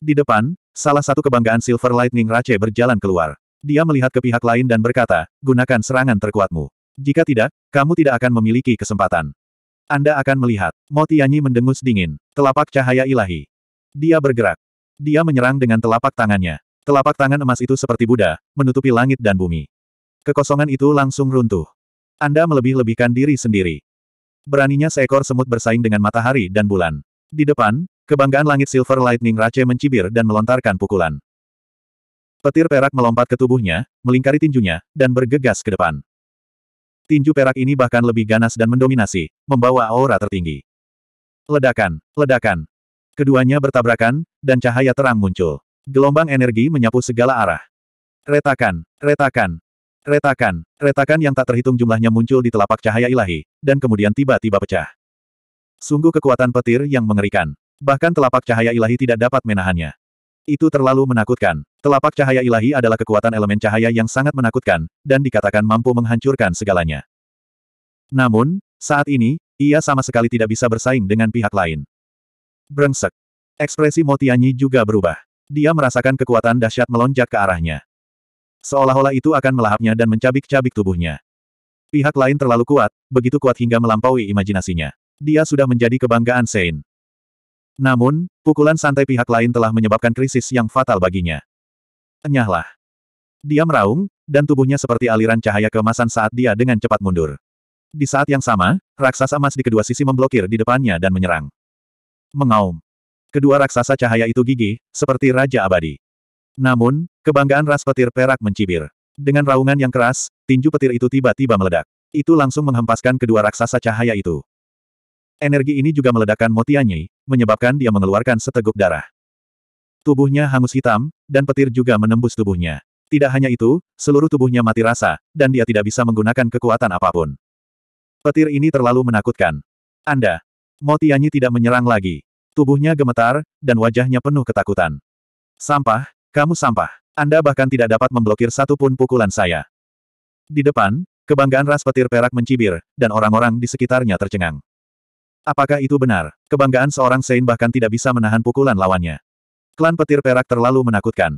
Di depan, salah satu kebanggaan Silver Lightning Rache berjalan keluar. Dia melihat ke pihak lain dan berkata, gunakan serangan terkuatmu. Jika tidak, kamu tidak akan memiliki kesempatan. Anda akan melihat, Motianyi mendengus dingin, telapak cahaya ilahi. Dia bergerak. Dia menyerang dengan telapak tangannya. Telapak tangan emas itu seperti Buddha, menutupi langit dan bumi. Kekosongan itu langsung runtuh. Anda melebih-lebihkan diri sendiri. Beraninya seekor semut bersaing dengan matahari dan bulan. Di depan, kebanggaan langit Silver Lightning Rache mencibir dan melontarkan pukulan. Petir perak melompat ke tubuhnya, melingkari tinjunya, dan bergegas ke depan. Tinju perak ini bahkan lebih ganas dan mendominasi, membawa aura tertinggi. Ledakan, ledakan. Keduanya bertabrakan, dan cahaya terang muncul. Gelombang energi menyapu segala arah. Retakan, retakan, retakan, retakan yang tak terhitung jumlahnya muncul di telapak cahaya ilahi, dan kemudian tiba-tiba pecah. Sungguh kekuatan petir yang mengerikan. Bahkan telapak cahaya ilahi tidak dapat menahannya. Itu terlalu menakutkan. Telapak cahaya ilahi adalah kekuatan elemen cahaya yang sangat menakutkan, dan dikatakan mampu menghancurkan segalanya. Namun, saat ini, ia sama sekali tidak bisa bersaing dengan pihak lain. Brengsek. Ekspresi Motianyi juga berubah. Dia merasakan kekuatan dahsyat melonjak ke arahnya. Seolah-olah itu akan melahapnya dan mencabik-cabik tubuhnya. Pihak lain terlalu kuat, begitu kuat hingga melampaui imajinasinya. Dia sudah menjadi kebanggaan Sein. Namun, pukulan santai pihak lain telah menyebabkan krisis yang fatal baginya. Enyahlah. Dia meraung, dan tubuhnya seperti aliran cahaya kemasan saat dia dengan cepat mundur. Di saat yang sama, raksasa emas di kedua sisi memblokir di depannya dan menyerang. Mengaum. Kedua raksasa cahaya itu gigih, seperti Raja Abadi. Namun, kebanggaan ras petir perak mencibir. Dengan raungan yang keras, tinju petir itu tiba-tiba meledak. Itu langsung menghempaskan kedua raksasa cahaya itu. Energi ini juga meledakkan Motianyi, menyebabkan dia mengeluarkan seteguk darah. Tubuhnya hangus hitam, dan petir juga menembus tubuhnya. Tidak hanya itu, seluruh tubuhnya mati rasa, dan dia tidak bisa menggunakan kekuatan apapun. Petir ini terlalu menakutkan. Anda. Motianyi tidak menyerang lagi. Tubuhnya gemetar, dan wajahnya penuh ketakutan. Sampah, kamu sampah. Anda bahkan tidak dapat memblokir satu pun pukulan saya. Di depan, kebanggaan ras petir perak mencibir, dan orang-orang di sekitarnya tercengang. Apakah itu benar? Kebanggaan seorang Sein bahkan tidak bisa menahan pukulan lawannya. Klan petir perak terlalu menakutkan.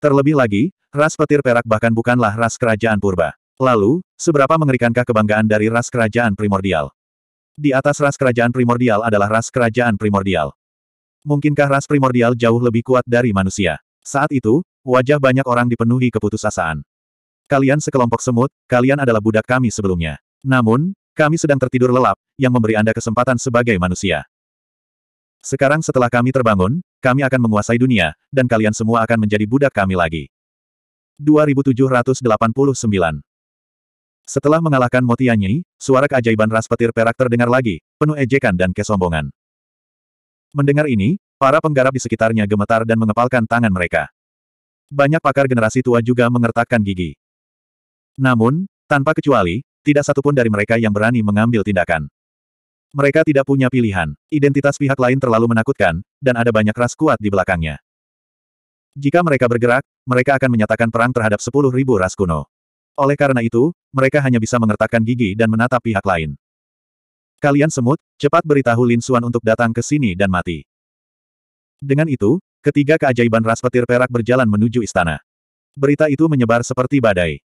Terlebih lagi, ras petir perak bahkan bukanlah ras kerajaan purba. Lalu, seberapa mengerikankah kebanggaan dari ras kerajaan primordial? Di atas ras kerajaan primordial adalah ras kerajaan primordial. Mungkinkah ras primordial jauh lebih kuat dari manusia? Saat itu, wajah banyak orang dipenuhi keputusasaan. Kalian sekelompok semut, kalian adalah budak kami sebelumnya. Namun, kami sedang tertidur lelap, yang memberi Anda kesempatan sebagai manusia. Sekarang setelah kami terbangun, kami akan menguasai dunia, dan kalian semua akan menjadi budak kami lagi. 2789 Setelah mengalahkan Motianyi, suara keajaiban ras petir perak terdengar lagi, penuh ejekan dan kesombongan. Mendengar ini, para penggarap di sekitarnya gemetar dan mengepalkan tangan mereka. Banyak pakar generasi tua juga mengertakkan gigi. Namun, tanpa kecuali, tidak satupun dari mereka yang berani mengambil tindakan. Mereka tidak punya pilihan. Identitas pihak lain terlalu menakutkan, dan ada banyak ras kuat di belakangnya. Jika mereka bergerak, mereka akan menyatakan perang terhadap 10.000 ras kuno. Oleh karena itu, mereka hanya bisa mengertakkan gigi dan menatap pihak lain. Kalian semut, cepat beritahu Lin Suan untuk datang ke sini dan mati. Dengan itu, ketiga keajaiban ras petir perak berjalan menuju istana. Berita itu menyebar seperti badai.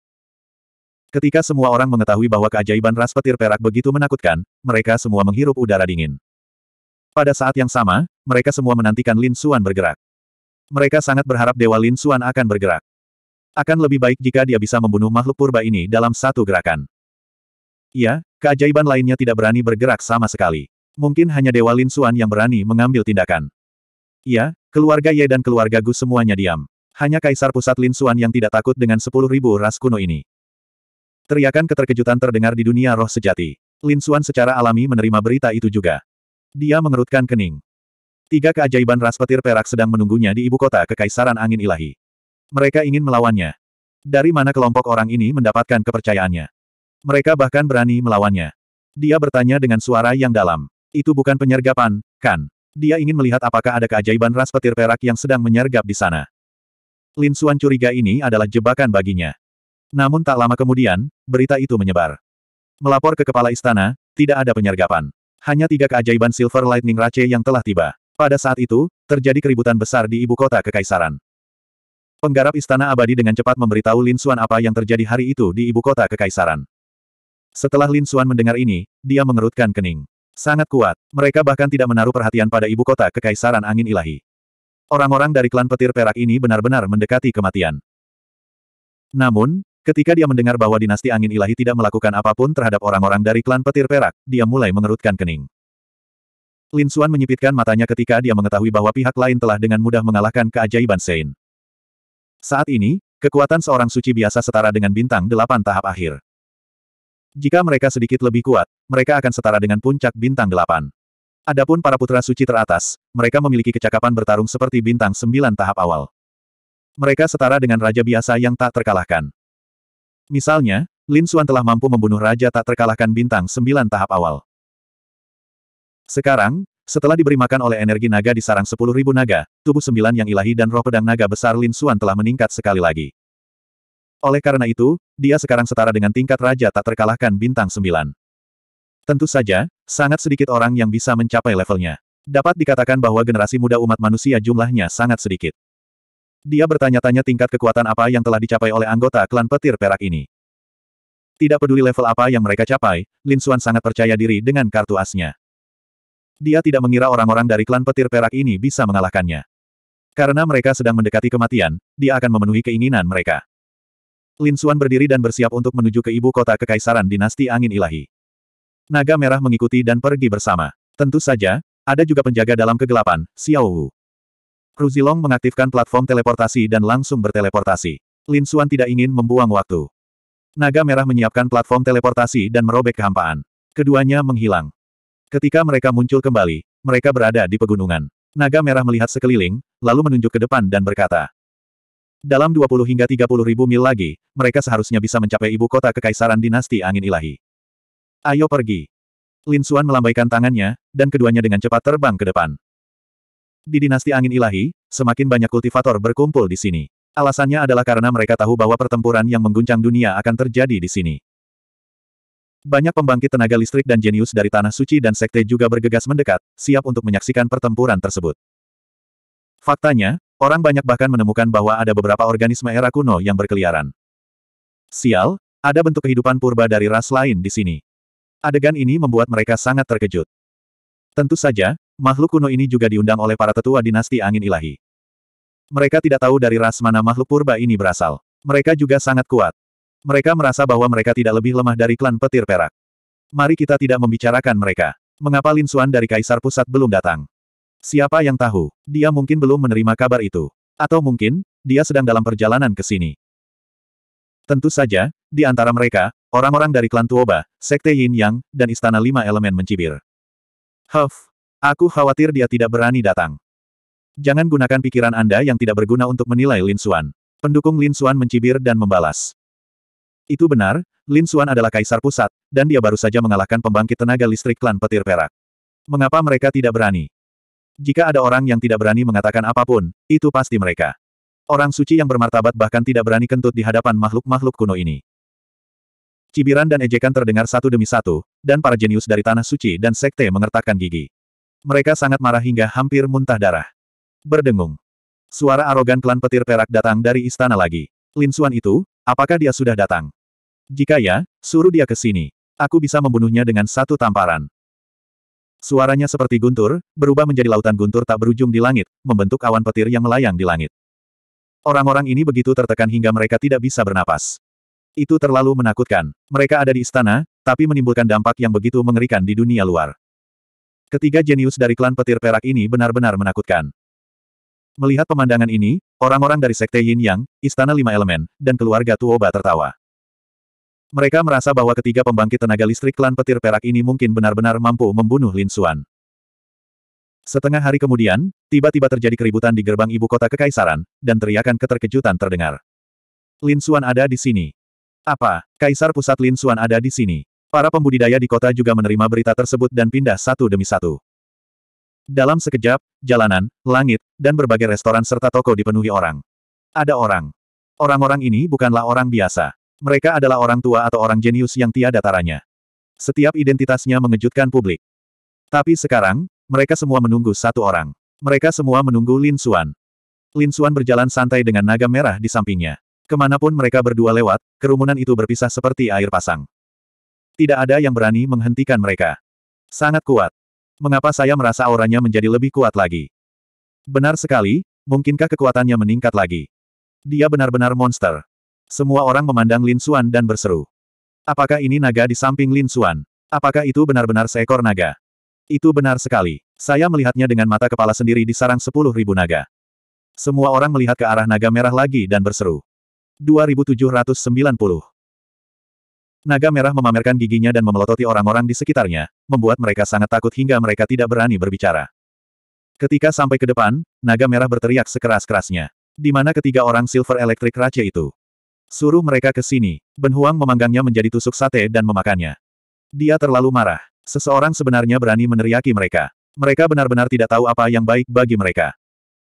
Ketika semua orang mengetahui bahwa keajaiban ras petir perak begitu menakutkan, mereka semua menghirup udara dingin. Pada saat yang sama, mereka semua menantikan Lin Suan bergerak. Mereka sangat berharap Dewa Lin Suan akan bergerak. Akan lebih baik jika dia bisa membunuh makhluk purba ini dalam satu gerakan. Iya, keajaiban lainnya tidak berani bergerak sama sekali. Mungkin hanya Dewa Lin Suan yang berani mengambil tindakan. Iya, keluarga Ye dan keluarga Gu semuanya diam. Hanya Kaisar Pusat Lin Suan yang tidak takut dengan sepuluh ribu ras kuno ini. Teriakan keterkejutan terdengar di dunia roh sejati. Lin Xuan secara alami menerima berita itu juga. Dia mengerutkan kening. Tiga keajaiban ras petir perak sedang menunggunya di ibu kota Kekaisaran Angin Ilahi. Mereka ingin melawannya. Dari mana kelompok orang ini mendapatkan kepercayaannya? Mereka bahkan berani melawannya. Dia bertanya dengan suara yang dalam. Itu bukan penyergapan, kan? Dia ingin melihat apakah ada keajaiban ras petir perak yang sedang menyergap di sana. Lin Xuan curiga ini adalah jebakan baginya. Namun tak lama kemudian, berita itu menyebar. Melapor ke kepala istana, tidak ada penyergapan. Hanya tiga keajaiban Silver Lightning Rache yang telah tiba. Pada saat itu, terjadi keributan besar di ibu kota kekaisaran. Penggarap istana abadi dengan cepat memberitahu Lin Xuan apa yang terjadi hari itu di ibu kota kekaisaran. Setelah Lin Xuan mendengar ini, dia mengerutkan kening. Sangat kuat, mereka bahkan tidak menaruh perhatian pada ibu kota kekaisaran angin ilahi. Orang-orang dari klan petir perak ini benar-benar mendekati kematian. Namun, Ketika dia mendengar bahwa dinasti angin ilahi tidak melakukan apapun terhadap orang-orang dari klan petir perak, dia mulai mengerutkan kening. Lin Xuan menyipitkan matanya ketika dia mengetahui bahwa pihak lain telah dengan mudah mengalahkan keajaiban Sein. Saat ini, kekuatan seorang suci biasa setara dengan bintang delapan tahap akhir. Jika mereka sedikit lebih kuat, mereka akan setara dengan puncak bintang delapan. Adapun para putra suci teratas, mereka memiliki kecakapan bertarung seperti bintang sembilan tahap awal. Mereka setara dengan raja biasa yang tak terkalahkan. Misalnya, Lin Xuan telah mampu membunuh raja tak terkalahkan bintang sembilan tahap awal. Sekarang, setelah diberi makan oleh energi naga di sarang sepuluh ribu naga, tubuh sembilan yang ilahi dan roh pedang naga besar Lin Xuan telah meningkat sekali lagi. Oleh karena itu, dia sekarang setara dengan tingkat raja tak terkalahkan bintang sembilan. Tentu saja, sangat sedikit orang yang bisa mencapai levelnya. Dapat dikatakan bahwa generasi muda umat manusia jumlahnya sangat sedikit. Dia bertanya-tanya tingkat kekuatan apa yang telah dicapai oleh anggota klan petir perak ini. Tidak peduli level apa yang mereka capai, Lin Suan sangat percaya diri dengan kartu asnya. Dia tidak mengira orang-orang dari klan petir perak ini bisa mengalahkannya. Karena mereka sedang mendekati kematian, dia akan memenuhi keinginan mereka. Lin Suan berdiri dan bersiap untuk menuju ke ibu kota kekaisaran dinasti angin ilahi. Naga merah mengikuti dan pergi bersama. Tentu saja, ada juga penjaga dalam kegelapan, Xiao Wu. Cruzilong mengaktifkan platform teleportasi dan langsung berteleportasi. Lin Suan tidak ingin membuang waktu. Naga merah menyiapkan platform teleportasi dan merobek kehampaan. Keduanya menghilang. Ketika mereka muncul kembali, mereka berada di pegunungan. Naga merah melihat sekeliling, lalu menunjuk ke depan dan berkata, dalam 20 hingga 30 ribu mil lagi, mereka seharusnya bisa mencapai ibu kota kekaisaran dinasti angin ilahi. Ayo pergi. Lin Suan melambaikan tangannya, dan keduanya dengan cepat terbang ke depan. Di dinasti angin ilahi, semakin banyak kultivator berkumpul di sini. Alasannya adalah karena mereka tahu bahwa pertempuran yang mengguncang dunia akan terjadi di sini. Banyak pembangkit tenaga listrik dan jenius dari Tanah Suci dan Sekte juga bergegas mendekat, siap untuk menyaksikan pertempuran tersebut. Faktanya, orang banyak bahkan menemukan bahwa ada beberapa organisme era kuno yang berkeliaran. Sial, ada bentuk kehidupan purba dari ras lain di sini. Adegan ini membuat mereka sangat terkejut. Tentu saja, Makhluk kuno ini juga diundang oleh para tetua dinasti angin ilahi. Mereka tidak tahu dari ras mana makhluk purba ini berasal. Mereka juga sangat kuat. Mereka merasa bahwa mereka tidak lebih lemah dari klan petir perak. Mari kita tidak membicarakan mereka. Mengapa Lin Xuan dari Kaisar Pusat belum datang? Siapa yang tahu? Dia mungkin belum menerima kabar itu. Atau mungkin, dia sedang dalam perjalanan ke sini. Tentu saja, di antara mereka, orang-orang dari klan Tuoba, Sekte Yin Yang, dan Istana Lima Elemen mencibir. Huff, Aku khawatir dia tidak berani datang. Jangan gunakan pikiran Anda yang tidak berguna untuk menilai Lin Xuan. Pendukung Lin Xuan mencibir dan membalas. Itu benar, Lin Xuan adalah kaisar pusat, dan dia baru saja mengalahkan pembangkit tenaga listrik klan petir perak. Mengapa mereka tidak berani? Jika ada orang yang tidak berani mengatakan apapun, itu pasti mereka. Orang suci yang bermartabat bahkan tidak berani kentut di hadapan makhluk-makhluk kuno ini. Cibiran dan ejekan terdengar satu demi satu, dan para jenius dari tanah suci dan sekte mengertakkan gigi. Mereka sangat marah hingga hampir muntah darah. Berdengung. Suara arogan klan petir perak datang dari istana lagi. Lin Suan itu, apakah dia sudah datang? Jika ya, suruh dia ke sini. Aku bisa membunuhnya dengan satu tamparan. Suaranya seperti guntur, berubah menjadi lautan guntur tak berujung di langit, membentuk awan petir yang melayang di langit. Orang-orang ini begitu tertekan hingga mereka tidak bisa bernapas. Itu terlalu menakutkan. Mereka ada di istana, tapi menimbulkan dampak yang begitu mengerikan di dunia luar. Ketiga jenius dari klan petir perak ini benar-benar menakutkan. Melihat pemandangan ini, orang-orang dari Sekte Yin Yang, Istana Lima Elemen, dan keluarga Tuoba tertawa. Mereka merasa bahwa ketiga pembangkit tenaga listrik klan petir perak ini mungkin benar-benar mampu membunuh Lin Xuan. Setengah hari kemudian, tiba-tiba terjadi keributan di gerbang ibu kota kekaisaran, dan teriakan keterkejutan terdengar. Lin Xuan ada di sini. Apa, kaisar pusat Lin Xuan ada di sini? Para pembudidaya di kota juga menerima berita tersebut dan pindah satu demi satu. Dalam sekejap, jalanan, langit, dan berbagai restoran serta toko dipenuhi orang. Ada orang. Orang-orang ini bukanlah orang biasa. Mereka adalah orang tua atau orang jenius yang tiada taranya. Setiap identitasnya mengejutkan publik. Tapi sekarang, mereka semua menunggu satu orang. Mereka semua menunggu Lin Xuan. Lin Xuan berjalan santai dengan naga merah di sampingnya. Kemanapun mereka berdua lewat, kerumunan itu berpisah seperti air pasang. Tidak ada yang berani menghentikan mereka. Sangat kuat. Mengapa saya merasa auranya menjadi lebih kuat lagi? Benar sekali, mungkinkah kekuatannya meningkat lagi? Dia benar-benar monster. Semua orang memandang Lin Xuan dan berseru. Apakah ini naga di samping Lin Xuan? Apakah itu benar-benar seekor naga? Itu benar sekali. Saya melihatnya dengan mata kepala sendiri di sarang sepuluh ribu naga. Semua orang melihat ke arah naga merah lagi dan berseru. 2790 Naga merah memamerkan giginya dan memelototi orang-orang di sekitarnya, membuat mereka sangat takut hingga mereka tidak berani berbicara. Ketika sampai ke depan, naga merah berteriak sekeras-kerasnya. Di mana ketiga orang silver elektrik raja itu? Suruh mereka ke sini. Ben Huang memanggangnya menjadi tusuk sate dan memakannya. Dia terlalu marah. Seseorang sebenarnya berani meneriaki mereka. Mereka benar-benar tidak tahu apa yang baik bagi mereka.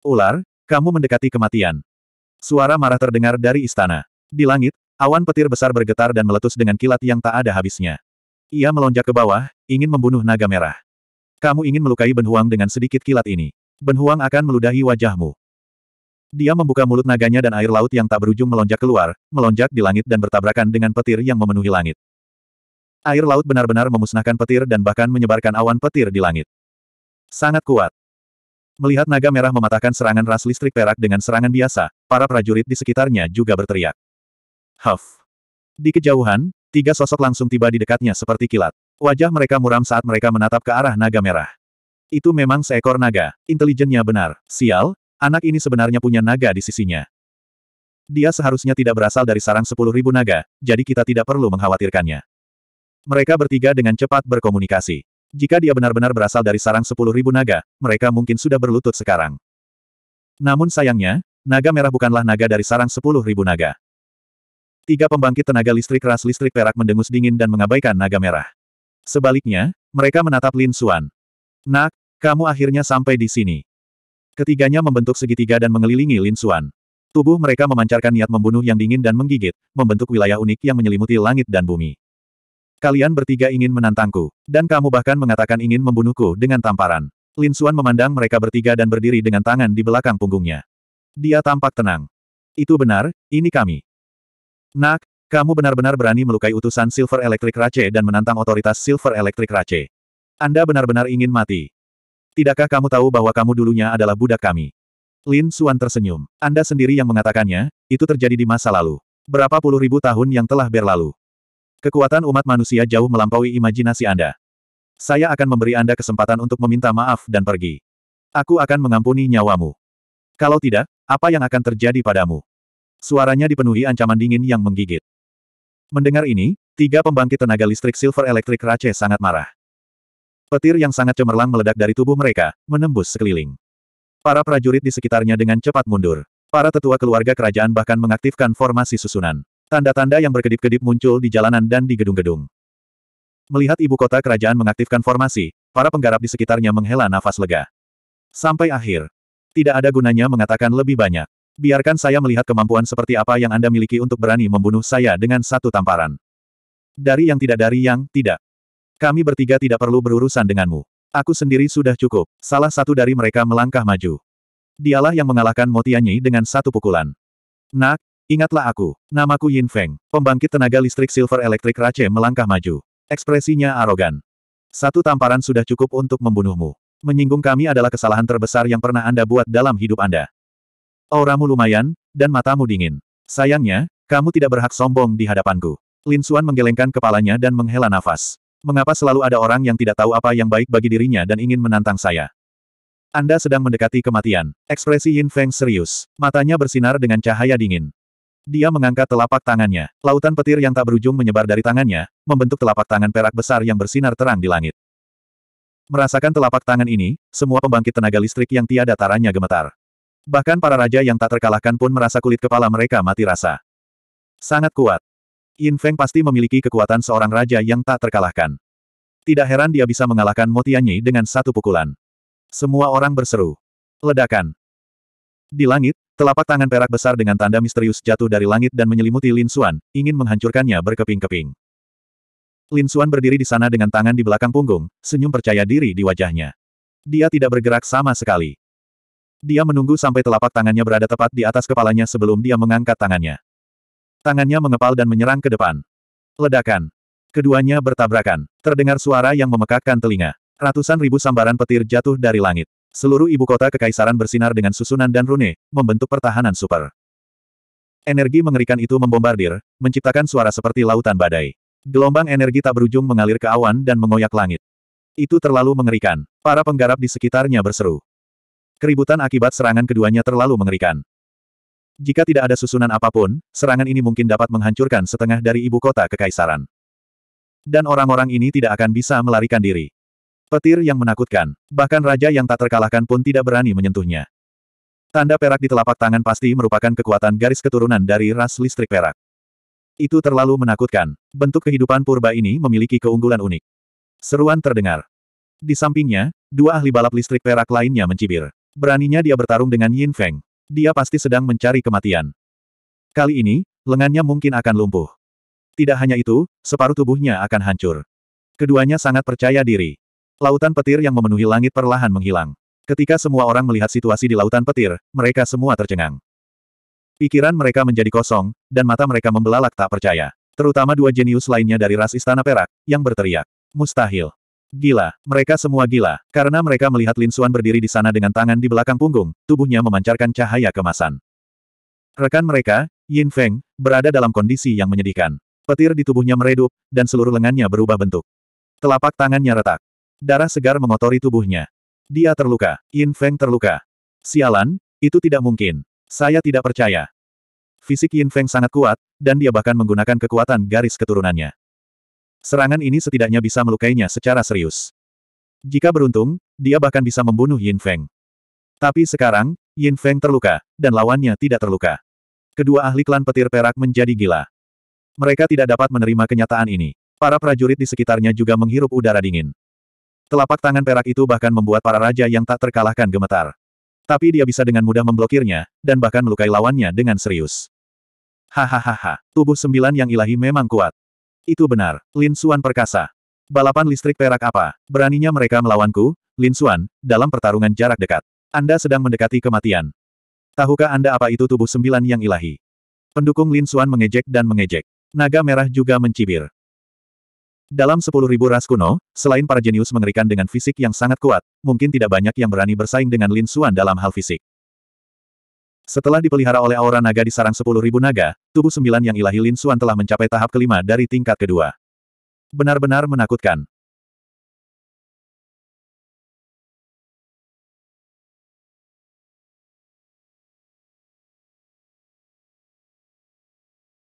Ular, kamu mendekati kematian. Suara marah terdengar dari istana. Di langit, Awan petir besar bergetar dan meletus dengan kilat yang tak ada habisnya. Ia melonjak ke bawah, ingin membunuh naga merah. Kamu ingin melukai Ben dengan sedikit kilat ini. Ben akan meludahi wajahmu. Dia membuka mulut naganya dan air laut yang tak berujung melonjak keluar, melonjak di langit dan bertabrakan dengan petir yang memenuhi langit. Air laut benar-benar memusnahkan petir dan bahkan menyebarkan awan petir di langit. Sangat kuat. Melihat naga merah mematahkan serangan ras listrik perak dengan serangan biasa, para prajurit di sekitarnya juga berteriak. Huff. Di kejauhan, tiga sosok langsung tiba di dekatnya seperti kilat. Wajah mereka muram saat mereka menatap ke arah naga merah. Itu memang seekor naga, intelijennya benar. Sial, anak ini sebenarnya punya naga di sisinya. Dia seharusnya tidak berasal dari sarang sepuluh ribu naga, jadi kita tidak perlu mengkhawatirkannya. Mereka bertiga dengan cepat berkomunikasi. Jika dia benar-benar berasal dari sarang sepuluh ribu naga, mereka mungkin sudah berlutut sekarang. Namun sayangnya, naga merah bukanlah naga dari sarang sepuluh ribu naga. Tiga pembangkit tenaga listrik ras listrik perak mendengus dingin dan mengabaikan naga merah. Sebaliknya, mereka menatap Lin Xuan. Nak, kamu akhirnya sampai di sini. Ketiganya membentuk segitiga dan mengelilingi Lin Xuan. Tubuh mereka memancarkan niat membunuh yang dingin dan menggigit, membentuk wilayah unik yang menyelimuti langit dan bumi. Kalian bertiga ingin menantangku, dan kamu bahkan mengatakan ingin membunuhku dengan tamparan. Lin Xuan memandang mereka bertiga dan berdiri dengan tangan di belakang punggungnya. Dia tampak tenang. Itu benar, ini kami. Nak, kamu benar-benar berani melukai utusan Silver Electric Rache dan menantang otoritas Silver Electric Rache. Anda benar-benar ingin mati. Tidakkah kamu tahu bahwa kamu dulunya adalah budak kami? Lin Suan tersenyum. Anda sendiri yang mengatakannya, itu terjadi di masa lalu. Berapa puluh ribu tahun yang telah berlalu. Kekuatan umat manusia jauh melampaui imajinasi Anda. Saya akan memberi Anda kesempatan untuk meminta maaf dan pergi. Aku akan mengampuni nyawamu. Kalau tidak, apa yang akan terjadi padamu? Suaranya dipenuhi ancaman dingin yang menggigit. Mendengar ini, tiga pembangkit tenaga listrik silver Electric Rache sangat marah. Petir yang sangat cemerlang meledak dari tubuh mereka, menembus sekeliling. Para prajurit di sekitarnya dengan cepat mundur. Para tetua keluarga kerajaan bahkan mengaktifkan formasi susunan. Tanda-tanda yang berkedip-kedip muncul di jalanan dan di gedung-gedung. Melihat ibu kota kerajaan mengaktifkan formasi, para penggarap di sekitarnya menghela nafas lega. Sampai akhir. Tidak ada gunanya mengatakan lebih banyak. Biarkan saya melihat kemampuan seperti apa yang Anda miliki untuk berani membunuh saya dengan satu tamparan. Dari yang tidak dari yang, tidak. Kami bertiga tidak perlu berurusan denganmu. Aku sendiri sudah cukup. Salah satu dari mereka melangkah maju. Dialah yang mengalahkan Motianyi dengan satu pukulan. Nak, ingatlah aku. Namaku Yin Feng. Pembangkit tenaga listrik silver elektrik Rache melangkah maju. Ekspresinya arogan. Satu tamparan sudah cukup untuk membunuhmu. Menyinggung kami adalah kesalahan terbesar yang pernah Anda buat dalam hidup Anda. Auramu lumayan, dan matamu dingin. Sayangnya, kamu tidak berhak sombong di hadapanku. Lin Suan menggelengkan kepalanya dan menghela nafas. Mengapa selalu ada orang yang tidak tahu apa yang baik bagi dirinya dan ingin menantang saya? Anda sedang mendekati kematian. Ekspresi Yin Feng serius. Matanya bersinar dengan cahaya dingin. Dia mengangkat telapak tangannya. Lautan petir yang tak berujung menyebar dari tangannya, membentuk telapak tangan perak besar yang bersinar terang di langit. Merasakan telapak tangan ini, semua pembangkit tenaga listrik yang tiada taranya gemetar. Bahkan para raja yang tak terkalahkan pun merasa kulit kepala mereka mati rasa. Sangat kuat. Yin Feng pasti memiliki kekuatan seorang raja yang tak terkalahkan. Tidak heran dia bisa mengalahkan Motianyi dengan satu pukulan. Semua orang berseru. Ledakan. Di langit, telapak tangan perak besar dengan tanda misterius jatuh dari langit dan menyelimuti Lin Xuan, ingin menghancurkannya berkeping-keping. Lin Xuan berdiri di sana dengan tangan di belakang punggung, senyum percaya diri di wajahnya. Dia tidak bergerak sama sekali. Dia menunggu sampai telapak tangannya berada tepat di atas kepalanya sebelum dia mengangkat tangannya. Tangannya mengepal dan menyerang ke depan. Ledakan. Keduanya bertabrakan. Terdengar suara yang memekakkan telinga. Ratusan ribu sambaran petir jatuh dari langit. Seluruh ibu kota kekaisaran bersinar dengan susunan dan rune, membentuk pertahanan super. Energi mengerikan itu membombardir, menciptakan suara seperti lautan badai. Gelombang energi tak berujung mengalir ke awan dan mengoyak langit. Itu terlalu mengerikan. Para penggarap di sekitarnya berseru. Keributan akibat serangan keduanya terlalu mengerikan. Jika tidak ada susunan apapun, serangan ini mungkin dapat menghancurkan setengah dari ibu kota kekaisaran. Dan orang-orang ini tidak akan bisa melarikan diri. Petir yang menakutkan, bahkan raja yang tak terkalahkan pun tidak berani menyentuhnya. Tanda perak di telapak tangan pasti merupakan kekuatan garis keturunan dari ras listrik perak. Itu terlalu menakutkan. Bentuk kehidupan purba ini memiliki keunggulan unik. Seruan terdengar. Di sampingnya, dua ahli balap listrik perak lainnya mencibir. Beraninya dia bertarung dengan Yin Feng. Dia pasti sedang mencari kematian. Kali ini, lengannya mungkin akan lumpuh. Tidak hanya itu, separuh tubuhnya akan hancur. Keduanya sangat percaya diri. Lautan petir yang memenuhi langit perlahan menghilang. Ketika semua orang melihat situasi di lautan petir, mereka semua tercengang. Pikiran mereka menjadi kosong, dan mata mereka membelalak tak percaya. Terutama dua jenius lainnya dari ras Istana Perak, yang berteriak. Mustahil. Gila, mereka semua gila, karena mereka melihat Lin Xuan berdiri di sana dengan tangan di belakang punggung, tubuhnya memancarkan cahaya kemasan. Rekan mereka, Yin Feng, berada dalam kondisi yang menyedihkan. Petir di tubuhnya meredup, dan seluruh lengannya berubah bentuk. Telapak tangannya retak. Darah segar mengotori tubuhnya. Dia terluka, Yin Feng terluka. Sialan, itu tidak mungkin. Saya tidak percaya. Fisik Yin Feng sangat kuat, dan dia bahkan menggunakan kekuatan garis keturunannya. Serangan ini setidaknya bisa melukainya secara serius. Jika beruntung, dia bahkan bisa membunuh Yin Feng. Tapi sekarang, Yin Feng terluka, dan lawannya tidak terluka. Kedua ahli klan petir perak menjadi gila. Mereka tidak dapat menerima kenyataan ini. Para prajurit di sekitarnya juga menghirup udara dingin. Telapak tangan perak itu bahkan membuat para raja yang tak terkalahkan gemetar. Tapi dia bisa dengan mudah memblokirnya, dan bahkan melukai lawannya dengan serius. Hahaha, tubuh sembilan yang ilahi memang kuat. Itu benar, Lin Suan perkasa. Balapan listrik perak apa? Beraninya mereka melawanku, Lin Suan, dalam pertarungan jarak dekat. Anda sedang mendekati kematian. Tahukah Anda apa itu tubuh sembilan yang ilahi? Pendukung Lin Suan mengejek dan mengejek. Naga merah juga mencibir. Dalam sepuluh ribu ras kuno, selain para jenius mengerikan dengan fisik yang sangat kuat, mungkin tidak banyak yang berani bersaing dengan Lin Suan dalam hal fisik. Setelah dipelihara oleh aura naga di sarang 10.000 naga, tubuh sembilan yang ilahi Lin Xuan telah mencapai tahap kelima dari tingkat kedua. Benar-benar menakutkan.